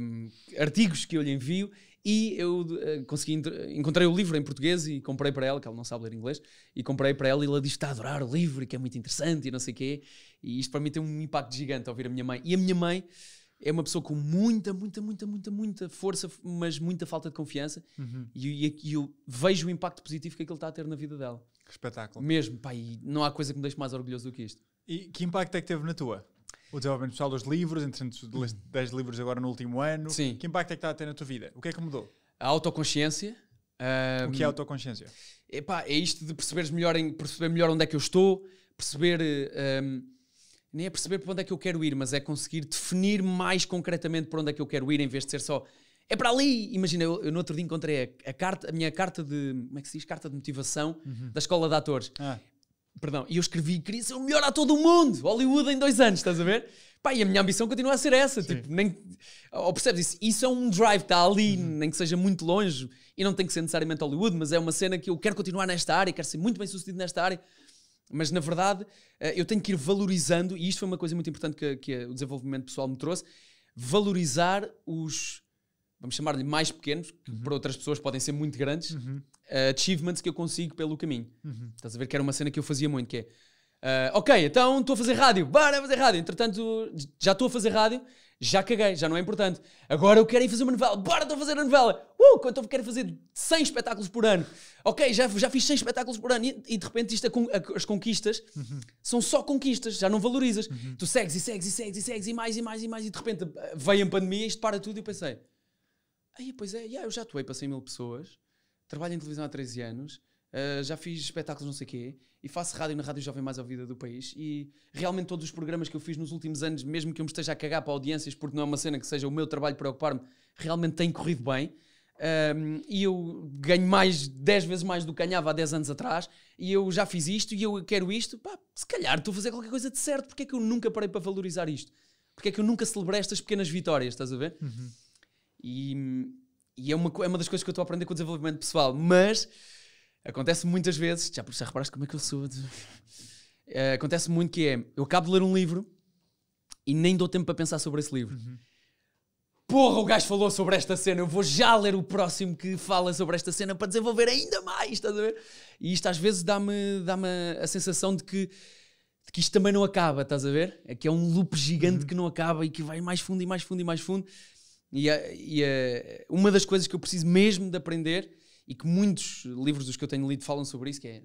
um, artigos que eu lhe envio e eu uh, consegui, encontrei o livro em português e comprei para ela, que ela não sabe ler inglês, e comprei para ela e ela disse que está a adorar o livro e que é muito interessante e não sei o quê. E isto para mim tem um impacto gigante ouvir a minha mãe. E a minha mãe é uma pessoa com muita, muita, muita, muita, muita força, mas muita falta de confiança. Uhum. E, e, e, eu vejo o impacto positivo que aquilo está a ter na vida dela. Que espetáculo. Mesmo, pai não há coisa que me deixe mais orgulhoso do que isto. E que impacto é que teve na tua? o desenvolvimento pessoal dos livros, entre 10 uhum. livros agora no último ano. Sim. Que impacto é que está a ter na tua vida? O que é que mudou? A autoconsciência. Um, o que é a autoconsciência? Epá, é isto de perceberes melhor, em, perceber melhor onde é que eu estou, perceber. Um, nem é perceber para onde é que eu quero ir, mas é conseguir definir mais concretamente para onde é que eu quero ir, em vez de ser só é para ali. Imagina, eu, eu no outro dia encontrei a, a, carta, a minha carta de. Como é que se diz? Carta de motivação uhum. da escola de atores. Ah. Perdão, e eu escrevi, queria ser o melhor ator do mundo, Hollywood em dois anos, estás a ver? Pá, e a minha ambição continua a ser essa. Sim. Tipo, nem, ou percebes isso? Isso é um drive, está ali, uhum. nem que seja muito longe, e não tem que ser necessariamente Hollywood, mas é uma cena que eu quero continuar nesta área, quero ser muito bem sucedido nesta área. Mas na verdade, eh, eu tenho que ir valorizando, e isto foi uma coisa muito importante que, que o desenvolvimento pessoal me trouxe: valorizar os, vamos chamar-lhe mais pequenos, que uhum. para outras pessoas podem ser muito grandes, uhum. Eh, achievements que eu consigo pelo caminho. Uhum. Estás a ver que era uma cena que eu fazia muito, que é uh, ok, então estou a fazer rádio, bora fazer rádio. Entretanto, já estou a fazer rádio, já caguei, já não é importante. Agora eu quero ir fazer uma novela, bora estou a fazer a novela. Uh, quanto eu quero fazer 100 espetáculos por ano. Ok, já, já fiz 100 espetáculos por ano e, e de repente isto a, as conquistas uhum. são só conquistas, já não valorizas. Uhum. Tu segues e segues e segues e segues e mais e mais e mais e de repente eh, veio a pandemia, e isto para tudo e eu pensei. Aí, pois é, yeah, eu já atuei para 100 mil pessoas, trabalho em televisão há 13 anos, uh, já fiz espetáculos não sei o quê, e faço rádio na Rádio Jovem Mais Ouvida do país, e realmente todos os programas que eu fiz nos últimos anos, mesmo que eu me esteja a cagar para audiências, porque não é uma cena que seja o meu trabalho preocupar-me, realmente tem corrido bem. Um, e eu ganho mais 10 vezes mais do que ganhava há 10 anos atrás e eu já fiz isto e eu quero isto pá, se calhar estou a fazer qualquer coisa de certo porque é que eu nunca parei para valorizar isto porque é que eu nunca celebrei estas pequenas vitórias estás a ver? Uhum. e hum, e é uma, é uma das coisas que eu estou a aprender com o desenvolvimento pessoal. Mas acontece muitas vezes, já, já reparaste como é que eu sou? Uh, acontece muito que é, eu acabo de ler um livro e nem dou tempo para pensar sobre esse livro. Uhum. Porra, o gajo falou sobre esta cena, eu vou já ler o próximo que fala sobre esta cena para desenvolver ainda mais, estás a ver? E isto às vezes dá-me dá, -me, a sensação de que, de que isto também não acaba, estás a ver? É que é um loop gigante uhum. que não acaba e que vai mais fundo e mais fundo e mais fundo. E, a, e a, uma das coisas que eu preciso mesmo de aprender, e que muitos livros dos que eu tenho lido falam sobre isso, que é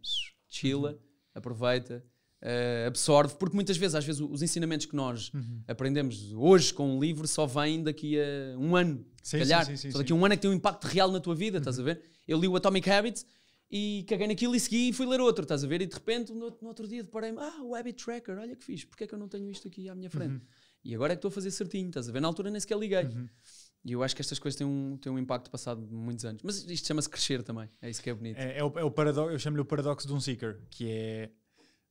chila, uhum. aproveita, uh, absorve, porque muitas vezes, às vezes, os ensinamentos que nós uhum. aprendemos hoje com um livro só vêm daqui a um ano, sim, calhar. Sim, sim, só daqui a um ano é que tem um impacto real na tua vida, uhum. estás a uhum. ver? Eu li o Atomic Habits e caguei naquilo e segui e fui ler outro, estás a ver? E de repente, no, no outro dia, deparei-me, ah, o Habit Tracker, olha que fiz porque é que eu não tenho isto aqui à minha frente? Uhum. E agora é que estou a fazer certinho, estás a ver? Na altura nem sequer liguei. Uhum. E eu acho que estas coisas têm um, têm um impacto passado de muitos anos. Mas isto chama-se crescer também, é isso que é bonito. É, é o, é o paradoxo, eu chamo-lhe o paradoxo de um seeker, que é,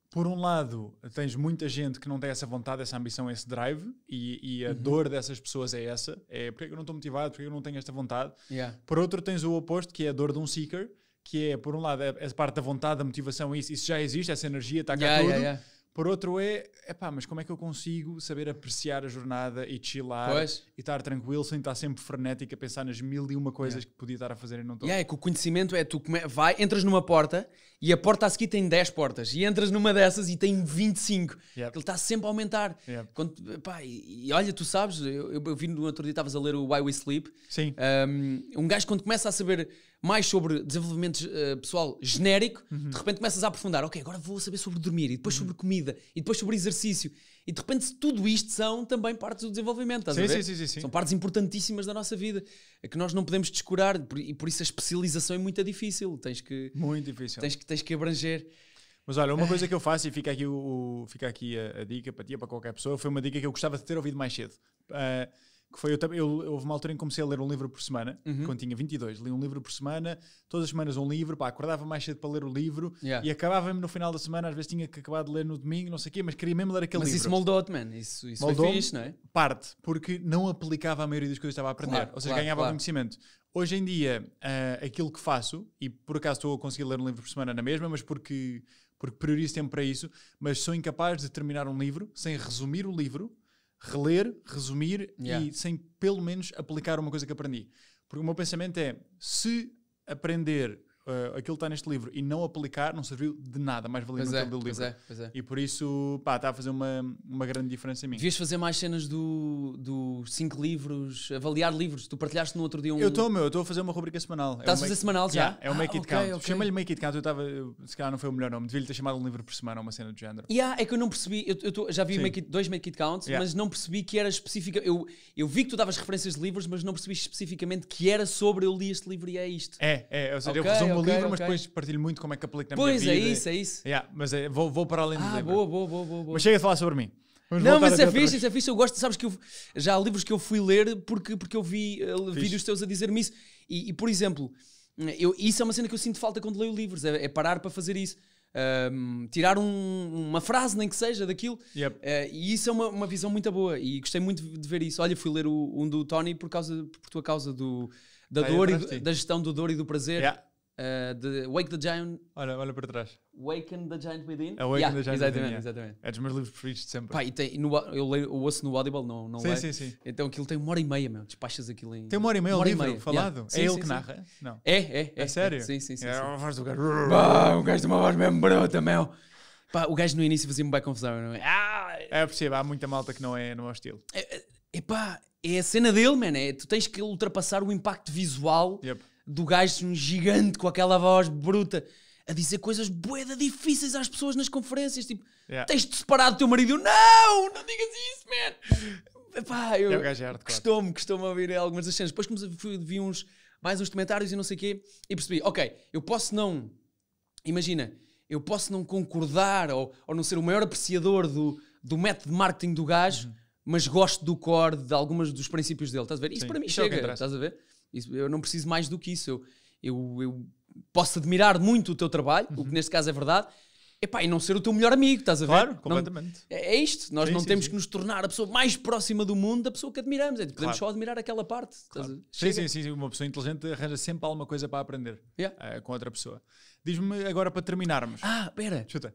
por um lado, tens muita gente que não tem essa vontade, essa ambição, esse drive, e, e a uhum. dor dessas pessoas é essa, é porque eu não estou motivado, porque eu não tenho esta vontade. Yeah. Por outro, tens o oposto, que é a dor de um seeker, que é, por um lado, essa é, é parte da vontade, da motivação, isso, isso já existe, essa energia está cá yeah, tudo. Yeah, yeah por outro é, epá, mas como é que eu consigo saber apreciar a jornada e chilar pois. e estar tranquilo sem estar sempre frenético a pensar nas mil e uma coisas yeah. que podia estar a fazer e não estou? Yeah, é que o conhecimento é tu vai, entras numa porta e a porta a seguir tem 10 portas e entras numa dessas e tem 25. Yep. Ele está sempre a aumentar. Yep. Quando, epá, e, e, olha, tu sabes, eu, eu, eu vi no outro dia estavas a ler o Why We Sleep. Sim. Um, um gajo quando começa a saber mais sobre desenvolvimento uh, pessoal genérico, uhum. de repente começas a aprofundar. Ok, agora vou saber sobre dormir, e depois uhum. sobre comida, e depois sobre exercício. E de repente tudo isto são também partes do desenvolvimento, estás sim, a ver? Sim, sim, sim, São partes importantíssimas da nossa vida, é que nós não podemos descurar, e por isso a especialização é muito difícil. Tens que, muito difícil. Tens que, tens que abranger. Mas olha, uma ah. coisa que eu faço, e fica aqui, o, o fica aqui a, a, dica para ti, para qualquer pessoa, foi uma dica que eu gostava de ter ouvido mais cedo. Uh, que foi eu também. Eu, houve uma altura em que comecei a ler um livro por semana, uhum. quando tinha 22. Li um livro por semana, todas as semanas um livro, pá, acordava mais cedo para ler o livro yeah. e acabava-me no final da semana. Às vezes tinha que acabar de ler no domingo, não sei o quê, mas queria mesmo ler aquele mas livro. Mas isso moldou-te, man. Isso, isso moldou foi fixe, não é? Parte, porque não aplicava a maioria das coisas que estava a aprender. Claro, ou seja, claro, ganhava claro. conhecimento. Hoje em dia, uh, aquilo que faço, e por acaso estou a conseguir ler um livro por semana na mesma, mas porque, porque priorizo tempo para isso, mas sou incapaz de terminar um livro sem resumir o livro reler, resumir yeah. e sem pelo menos aplicar uma coisa que aprendi. Porque o meu pensamento é: se aprender uh, aquilo está neste livro e não aplicar não serviu de nada, mais valia no é, do livro. É, é. E por isso, pá, está a fazer uma, uma grande diferença em mim. Devias fazer mais cenas dos do cinco livros, avaliar livros. Tu partilhaste no outro dia um. Eu estou, meu, eu estou a fazer uma rubrica semanal. É Estás é a fazer make... semanal já? Yeah, é o Make ah, It okay, Count. Okay. Chama-lhe Make It Count, eu estava, se calhar não foi o melhor nome, devia-lhe ter chamado um livro por semana, uma cena do género. Yeah, é que eu não percebi, eu, eu tô, já vi make it, dois Make It Counts, yeah. mas não percebi que era específica. Eu, eu vi que tu davas referências de livros, mas não percebi especificamente que era sobre eu li este livro e é isto. É, é, ou seja, okay, eu resumo como livro, okay. mas depois partilho muito como é que aplico na pois minha vida. Pois, é isso, é isso. Yeah, mas é, vou, vou para além do ah, livro. Boa, boa, boa, boa, Mas chega a falar sobre mim. Vamos não, mas é fixe, é fixe. Eu gosto, sabes que eu, já há livros que eu fui ler porque, porque eu vi eh, vídeos teus a dizer-me isso. E, e, por exemplo, eu, isso é uma cena que eu sinto falta quando leio livros, é, é parar para fazer isso. Um, tirar um, uma frase, nem que seja, daquilo. Yep. Uh, e isso é uma, uma visão muito boa e gostei muito de ver isso. Olha, fui ler o, um do Tony por, causa, por tua causa do, da Ai, ah, é dor e do, da gestão do dor e do prazer. Yeah. Eh, de Wake the Giant. Olha, olha para trás. Waken the Giant Within. É Waken yeah, the Giant exatamente, Within. Yeah. Exatamente. É dos meus livros preferidos de sempre. Pá, e tem, no, eu, leio, o ouço no Audible, não, não sim, leio. Sim, sim. Então aquilo tem uma hora e meia, meu. Despachas aquilo em. Tem uma hora e meia o livro meia. falado. Yeah. É sim, é ele sim, que narra? Não. É, é, é. É, é. sério? É, sim, sim, sim. É uma voz do gajo. Pá, o gajo de uma voz mesmo bruta, meu. Pá, o gajo no início fazia-me bem confusão. Não é? Ah, é percebo, há muita malta que não é, no meu é estilo. É, é, é a cena dele, man. É, tu tens que ultrapassar o impacto visual. Yep do gajo um gigante com aquela voz bruta a dizer coisas boeda difíceis às pessoas nas conferências, tipo, yeah. tens de separar do teu marido, não, não digas isso, man. Epá, eu é costumo, costumo ouvir algumas das cenas. Depois fui, vi uns, mais uns comentários e não sei o quê, e percebi, ok, eu posso não, imagina, eu posso não concordar ou, ou não ser o maior apreciador do, do método de marketing do gajo, uhum. mas gosto do core de alguns dos princípios dele, estás a ver? Isso para mim Isso é chega, é estás a ver? eu não preciso mais do que isso. Eu, eu, eu posso admirar muito o teu trabalho, uhum. o que uhum. neste caso é verdade, epá, e não ser o teu melhor amigo, estás a ver? Claro, completamente. Não, é, é isto, nós sim, não sim, temos sim. que nos tornar a pessoa mais próxima do mundo da pessoa que admiramos, é, podemos claro. só admirar aquela parte. Claro. Sim, sim, sim, uma pessoa inteligente arranja sempre alguma coisa para aprender yeah. uh, com outra pessoa. Diz-me agora para terminarmos. Ah, pera. Chuta.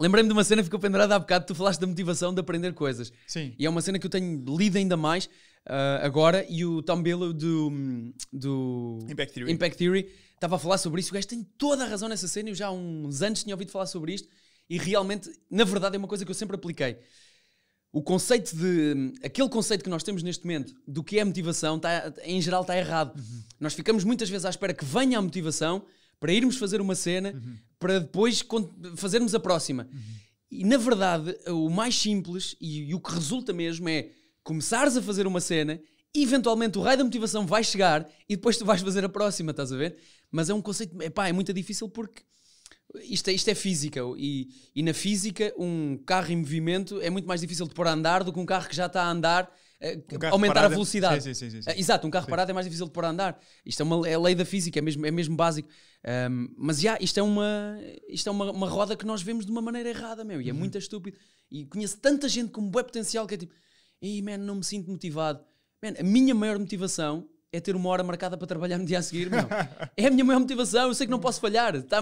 Lembrei-me de uma cena que ficou pendurada há bocado, tu falaste da motivação de aprender coisas. Sim. E é uma cena que eu tenho lido ainda mais, uh, agora e o Tom Billow do, do Impact Theory. Impact Theory estava a falar sobre isso. O gajo tem toda a razão nessa cena. Eu já há uns anos tinha ouvido falar sobre isto e realmente, na verdade, é uma coisa que eu sempre apliquei. O conceito de. aquele conceito que nós temos neste momento do que é motivação, tá, em geral, está errado. Uhum. Nós ficamos muitas vezes à espera que venha a motivação para irmos fazer uma cena uhum. para depois fazermos a próxima. Uhum. E na verdade, o mais simples e, e, o que resulta mesmo é começares a fazer uma cena, eventualmente o raio da motivação vai chegar e depois tu vais fazer a próxima, estás a ver? Mas é um conceito, epá, é muito difícil porque isto é, isto é física e, e na física um carro em movimento é muito mais difícil de pôr a andar do que um carro que já está a andar eh, um aumentar a é- velocidade. Sim, sim, sim, eh, Exato, um carro parado é mais difícil de pôr a andar. Isto é uma é a lei da física, é mesmo, é mesmo básico. Um, mas já, yeah, isto é, uma, isto é uma, uma roda que nós vemos de uma maneira errada, meu, e é uhum. muito estúpido. E conheço tanta gente com um bom potencial que é tipo, e man, não me sinto motivado. Man, a minha maior motivação é ter uma hora marcada para trabalhar no dia a seguir, meu. é a minha maior motivação, eu sei que não posso falhar. Tá,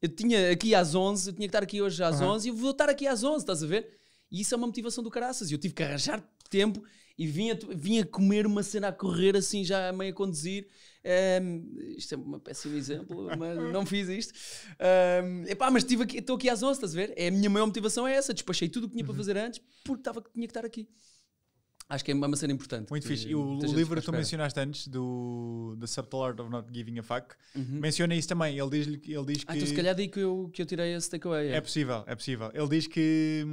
eu tinha aqui às 11, eu tinha que estar aqui hoje às uhum. 11 e vou estar aqui às 11, estás a ver? E isso é uma motivação do caraças. Eu tive que arranjar tempo e vinha, vinha comer uma cena a correr assim, já meio a conduzir. Um, isto é um péssimo exemplo, mas não fiz isto. Um, epá, mas estou aqui, aqui às 11, estás a ver? É, a minha maior motivação é essa. Despachei tudo o que tinha para uhum. fazer antes porque tava, tinha que estar aqui. Acho que é uma cena importante. Muito fixe. E o, o livro que tu mencionaste antes, do The Subtle Art of Not Giving a Fuck, uhum. menciona isso também. Ele diz, ele diz ah, então que. Então, se calhar daí que eu, que eu tirei esse takeaway. É. é possível, é possível. Ele diz que.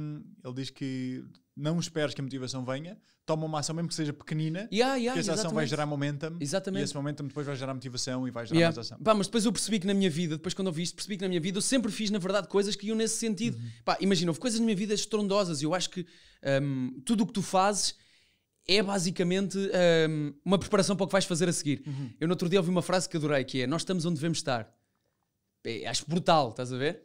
Ele diz que não esperes que a motivação venha, toma uma ação mesmo que seja pequenina, yeah, yeah, que essa exatamente. ação vai gerar momentum, exatamente. e esse momentum depois vai gerar motivação e vai gerar yeah. mais ação. Pá, mas depois eu percebi que na minha vida, depois quando eu vi isto, percebi que na minha vida eu sempre fiz, na verdade, coisas que iam nesse sentido. Uhum. Pá, imagina, houve coisas na minha vida estrondosas e eu acho que um, tudo o que tu fazes é basicamente um, uma preparação para o que vais fazer a seguir. Uhum. Eu no outro dia ouvi uma frase que adorei, que é nós estamos onde devemos estar. É, acho brutal, estás a ver?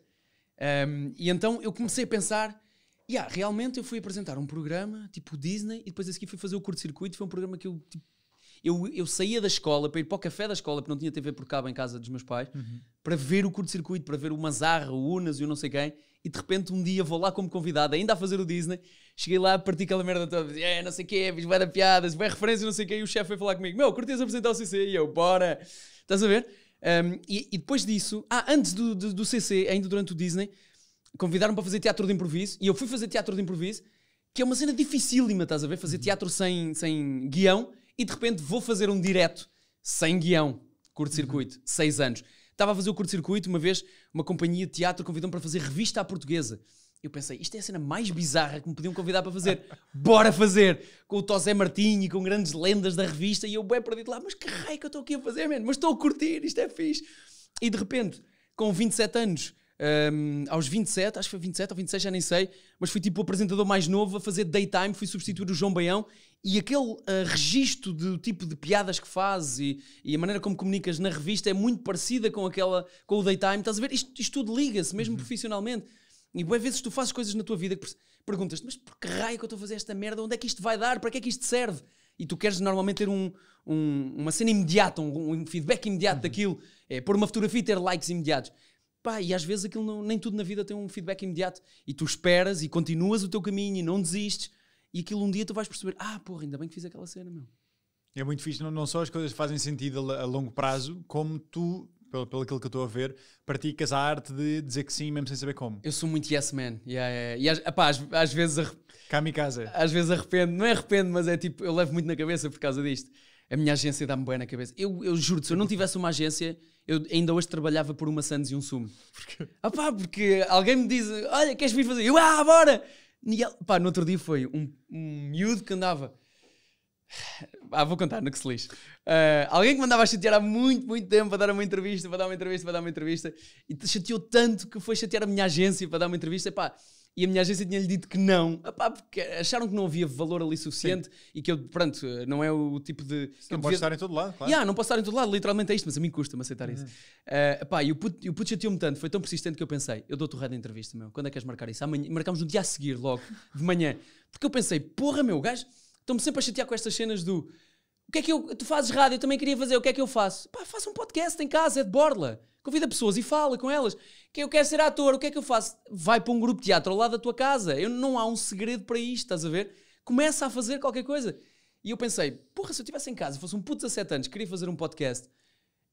Um, e então eu comecei a pensar, yeah, realmente eu fui apresentar um programa tipo Disney e depois a seguir fui fazer o curto-circuito, foi um programa que eu, tipo, eu, eu saía da escola para ir para o café da escola, porque não tinha TV por cabo em casa dos meus pais, uhum. para ver o curto-circuito, para ver o Mazarra, o Unas e o não sei quem e de repente um dia vou lá como convidado, ainda a fazer o Disney, cheguei lá, parti aquela merda toda, é, não sei o quê, fiz da piadas, vai referência, não sei o quê, e o chefe foi falar comigo, meu, curtias apresentar o CC, e eu, bora, estás a ver? Um, e, e, depois disso, ah, antes do, do, do CC, ainda durante o Disney, convidaram-me para fazer teatro de improviso, e eu fui fazer teatro de improviso, que é uma cena dificílima, estás a ver? Fazer teatro sem, sem guião, e de repente vou fazer um direto, sem guião, curto-circuito, uhum. seis anos. Estava a fazer o curto-circuito, uma vez uma companhia de teatro convidou-me para fazer revista à portuguesa. Eu pensei, isto é a cena mais bizarra que me podiam convidar para fazer. Bora fazer! Com o Tosé Martinho e com grandes lendas da revista. E eu, bem perdido lá, mas que raio que eu estou aqui a fazer, mano? Mas estou a curtir, isto é fixe. E de repente, com 27 anos, um, aos 27, acho que foi 27 ou 26, já nem sei, mas fui tipo o apresentador mais novo a fazer daytime, fui substituir o João Baião e aquele uh, ah, registro do tipo de piadas que fazes e, e, a maneira como comunicas na revista é muito parecida com aquela, com o daytime. Estás a ver? Isto, isto tudo liga-se, mesmo uhum. profissionalmente. E boas vezes tu fazes coisas na tua vida que perguntas-te, mas por que raio que eu estou a fazer esta merda? Onde é que isto vai dar? Para que é que isto serve? E tu queres normalmente ter um, um, uma cena imediata, um, um feedback imediato uhum. daquilo, é, pôr uma fotografia e ter likes imediatos. Pá, e às vezes aquilo não, nem tudo na vida tem um feedback imediato. E tu esperas e continuas o teu caminho e não desistes e aquilo um dia tu vais perceber, ah, porra, ainda bem que fiz aquela cena, meu. É muito fixe, não, não só as coisas fazem sentido a, a longo prazo, como tu, pelo, pelo aquilo que eu estou a ver, praticas a arte de dizer que sim, mesmo sem saber como. Eu sou muito yes man, yeah, yeah. e às, apá, às, às vezes... Kamikaze. Às vezes arrependo, não é arrependo, mas é tipo, eu levo muito na cabeça por causa disto. A minha agência dá-me bem na cabeça. Eu, eu juro-te, se eu não tivesse uma agência, eu ainda hoje trabalhava por uma Sands e um sumo. Porquê? Ah pá, porque alguém me diz, olha, queres vir fazer? Eu, ah, bora! E ele, pá, no outro dia foi um, um miúdo que andava. Ah, vou contar, no que se lixe. Uh, alguém que mandava a chatear há muito, muito tempo para dar uma entrevista, para dar uma entrevista, para dar uma entrevista, e chateou tanto que foi chatear a minha agência para dar uma entrevista. e Pá, e a minha agência tinha-lhe dito que não, Epá, porque acharam que não havia valor ali suficiente Sim. e que eu, pronto, não é o tipo de. Não devia... pode estar em todo lado, claro. Yeah, não posso estar em todo lado, literalmente é isto, mas a mim custa-me aceitar uhum. isso. Uh, eh, epá, e o puto, o chateou-me tanto, foi tão persistente que eu pensei: eu dou-te o raio da entrevista, meu, quando é que queres marcar isso? Amanhã, marcámos no dia a seguir, logo, de manhã. Porque eu pensei: porra, meu, gajo, estão-me sempre a chatear com estas cenas do. O que é que eu. Tu fazes rádio, eu também queria fazer, o que é que eu faço? Pá, faça um podcast em casa, é de borla. Convida pessoas e fala com elas que eu quero ser ator, o que é que eu faço? Vai para um grupo de teatro ao lado da tua casa. Eu, não há um segredo para isto, estás a ver? Começa a fazer qualquer coisa. E eu pensei, porra, se eu estivesse em casa, fosse um puto de 17 anos, queria fazer um podcast,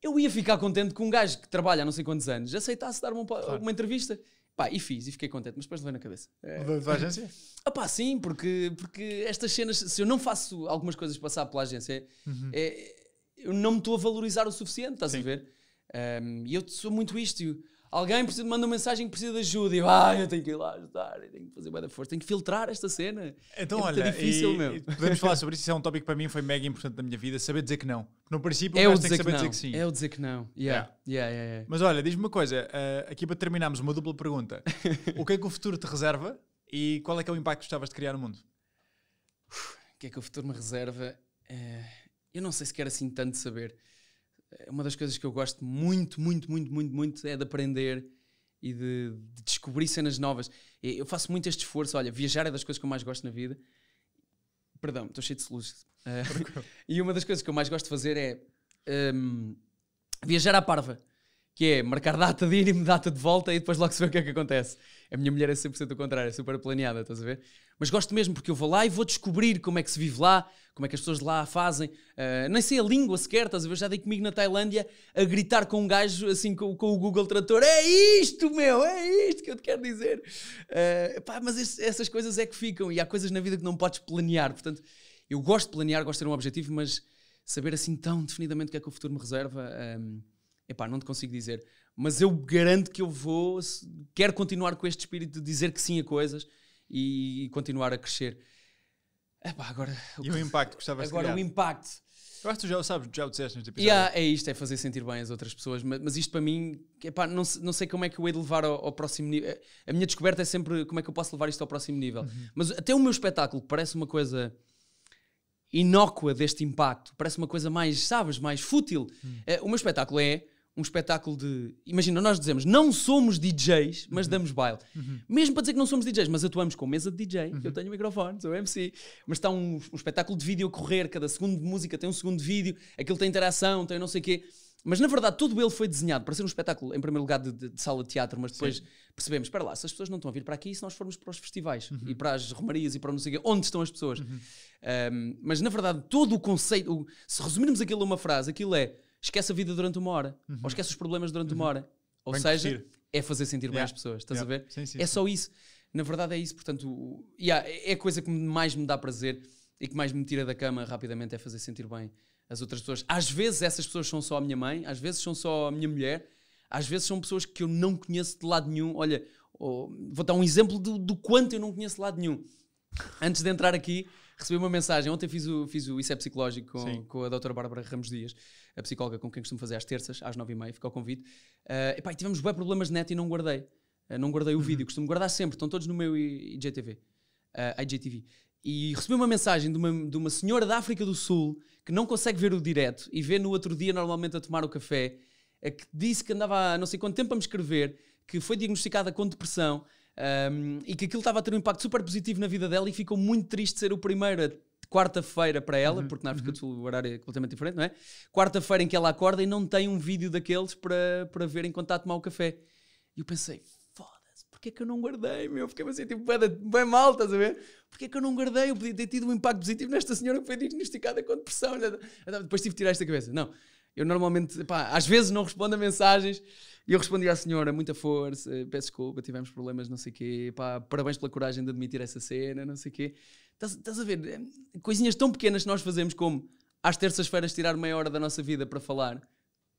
eu ia ficar contente que um gajo que trabalha há não sei quantos anos aceitasse dar uma, claro. uma entrevista. Pá, e fiz, e fiquei contente, mas depois levei na cabeça. É. Da agência? Ah pá, sim, porque, porque estas cenas, se eu não faço algumas coisas passar pela agência, uhum. é, eu não me estou a valorizar o suficiente, estás sim. a ver? Um, e eu sou muito isto. Alguém precisa, manda uma mensagem que precisa de ajuda e eu, ah, eu tenho que ir lá ajudar, eu tenho que fazer bem da força, tenho que filtrar esta cena. Então, é olha, difícil, e, meu. E podemos falar sobre isso, isso é um tópico que para mim foi mega importante da minha vida, saber dizer que não. No princípio, é o dizer que, saber que dizer que sim. É o dizer que não. Yeah. Yeah. Yeah, yeah, yeah. Mas olha, diz-me uma coisa, uh, aqui para terminarmos uma dupla pergunta: o que é que o futuro te reserva e qual é que é o impacto que gostavas de criar no mundo? o que é que o futuro me reserva? Uh, eu não sei se quero assim tanto saber. É uma das coisas que eu gosto muito, muito, muito, muito, muito é de aprender e de, de, descobrir cenas novas. Eu faço muito este esforço. Olha, viajar é das coisas que eu mais gosto na vida. Perdão, estou cheio de luz Uh, e uma das coisas que eu mais gosto de fazer é um, viajar à parva que é marcar data de ir e me data de volta e depois logo se vê o que é que acontece. A minha mulher é 100% o contrário, é super planeada, estás a ver? Mas gosto mesmo porque eu vou lá e vou descobrir como é que se vive lá, como é que as pessoas de lá fazem. Uh, nem sei a língua sequer, estás a ver? Já dei comigo na Tailândia a gritar com um gajo assim com, com o Google Trator: é isto, meu, é isto que eu te quero dizer. Uh, pá, mas esse, essas coisas é que ficam e há coisas na vida que não podes planear. Portanto, eu gosto de planear, gosto de ter um objetivo, mas saber assim tão definidamente o que é que o futuro me reserva. Ah, Epá, não te consigo dizer. Mas eu garanto que eu vou, quero continuar com este espírito de dizer que sim a coisas e, continuar a crescer. Epá, agora, e o, impacto que estavas Agora o impacto. Eu acho que tu já o sabes, já o disseste neste episódio. Yeah, é isto, é fazer sentir bem as outras pessoas. Mas, mas isto para mim, epá, não, não sei como é que eu hei de levar ao, ao próximo nível. A minha descoberta é sempre como é que eu posso levar isto ao próximo nível. Uhum. Mas até o meu espetáculo parece uma coisa inócua deste impacto, parece uma coisa mais, sabes, mais fútil. Uhum. o meu espetáculo é um espetáculo de. Imagina, nós dizemos não somos DJs, mas uhum. damos baile. Uhum. Mesmo para dizer que não somos DJs, mas atuamos com mesa de DJ, uhum. eu tenho microfone, sou MC, mas está um, um, espetáculo de vídeo a correr, cada segundo de música tem um segundo de vídeo, aquilo tem interação, tem não sei o quê. Mas na verdade, tudo ele foi desenhado para ser um espetáculo, em primeiro lugar, de, de, de sala de teatro, mas depois Sim. percebemos: espera lá, se as pessoas não estão a vir para aqui, se nós formos para os festivais uhum. e para as romarias e para não sei quê, onde estão as pessoas. Um, uhum. mas na verdade, todo o conceito, o, se resumirmos aquilo a uma frase, aquilo é esquece a vida durante uma hora, uhum. ou esquece os problemas durante uhum. uma hora. Ou bem seja, é fazer sentir yeah. bem as pessoas, estás yeah. a ver? Sim, sim, é sim. só isso. Na verdade é isso, portanto, yeah, é a coisa que mais me dá prazer e que mais me tira da cama rapidamente é fazer sentir bem as outras pessoas. Às vezes essas pessoas são só a minha mãe, às vezes são só a minha mulher, às vezes são pessoas que eu não conheço de lado nenhum. Olha, oh, vou dar um exemplo do, do quanto eu não conheço de lado nenhum. Antes de entrar aqui, recebi uma mensagem. Ontem fiz o, fiz o Isso é Psicológico com, com a doutora Bárbara Ramos Dias, a psicóloga com quem costumo fazer às terças, às nove e meia, fica ao convite. Uh, epá, e tivemos bem problemas de net e não guardei. Uh, não guardei o uhum. vídeo, costumo guardar sempre, estão todos no meu IGTV. Uh, eh, IGTV. E recebi uma mensagem de uma, de uma senhora da África do Sul que não consegue ver o direto e vê no outro dia, normalmente, a tomar o café, que disse que andava há não sei quanto tempo a me escrever, que foi diagnosticada com depressão um, e que aquilo estava a ter um impacto super positivo na vida dela e ficou muito triste ser o primeiro quarta-feira para ela, uhum, porque na África uhum. do Sul o horário é completamente diferente, não é? Quarta-feira em que ela acorda e não tem um vídeo daqueles para, para ver enquanto está a tomar o café. E eu pensei, foda-se, porquê é que eu não guardei, meu? Fiquei assim, tipo, bem, bem mal, estás a ver? Porquê é que eu não guardei? Eu podia ter tido um impacto positivo nesta senhora que foi diagnosticada com depressão. Depois tive de tirar esta cabeça. Não, eu normalmente, pá, às vezes não respondo a mensagens e eu respondi à senhora, muita força, peço desculpa, tivemos problemas, não sei o quê, pá, parabéns pela coragem de admitir essa cena, não sei o quê. Estás, a ver, eh, coisinhas tão pequenas que nós fazemos como às terças-feiras tirar meia hora da nossa vida para falar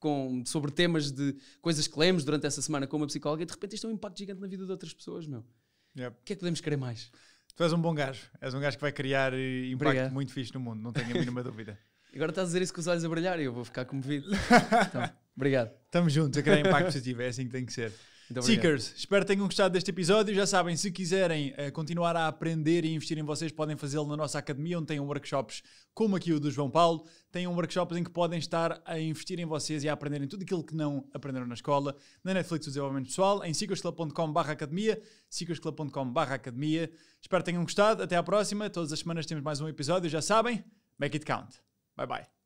com, sobre temas de coisas que lemos durante essa semana com uma psicóloga e de repente isto tem é um impacto gigante na vida de outras pessoas, meu. Yep. O que é que podemos querer mais? Tu és um bom gajo, és um gajo que vai criar eh, impacto Obrigado. muito fixe no mundo, não tenho a mínima dúvida. Agora estás a dizer isso com os olhos a brilhar e eu vou ficar comovido. Então. Obrigado. Estamos juntos a criar impacto positivo, é assim que tem que ser. Muito Seekers, espero que tenham gostado deste episódio. Já sabem, se quiserem uh, continuar a aprender e investir em vocês, podem fazê-lo na nossa academia, onde tem workshops como aqui o do João Paulo. Tem um workshop em que podem estar a investir em vocês e a aprenderem tudo aquilo que não aprenderam na escola, na Netflix o Desenvolvimento Pessoal, em cicosclea.com/barra academia, academia. Espero que tenham gostado. Até à próxima. Todas as semanas temos mais um episódio. Já sabem, make it count. Bye bye.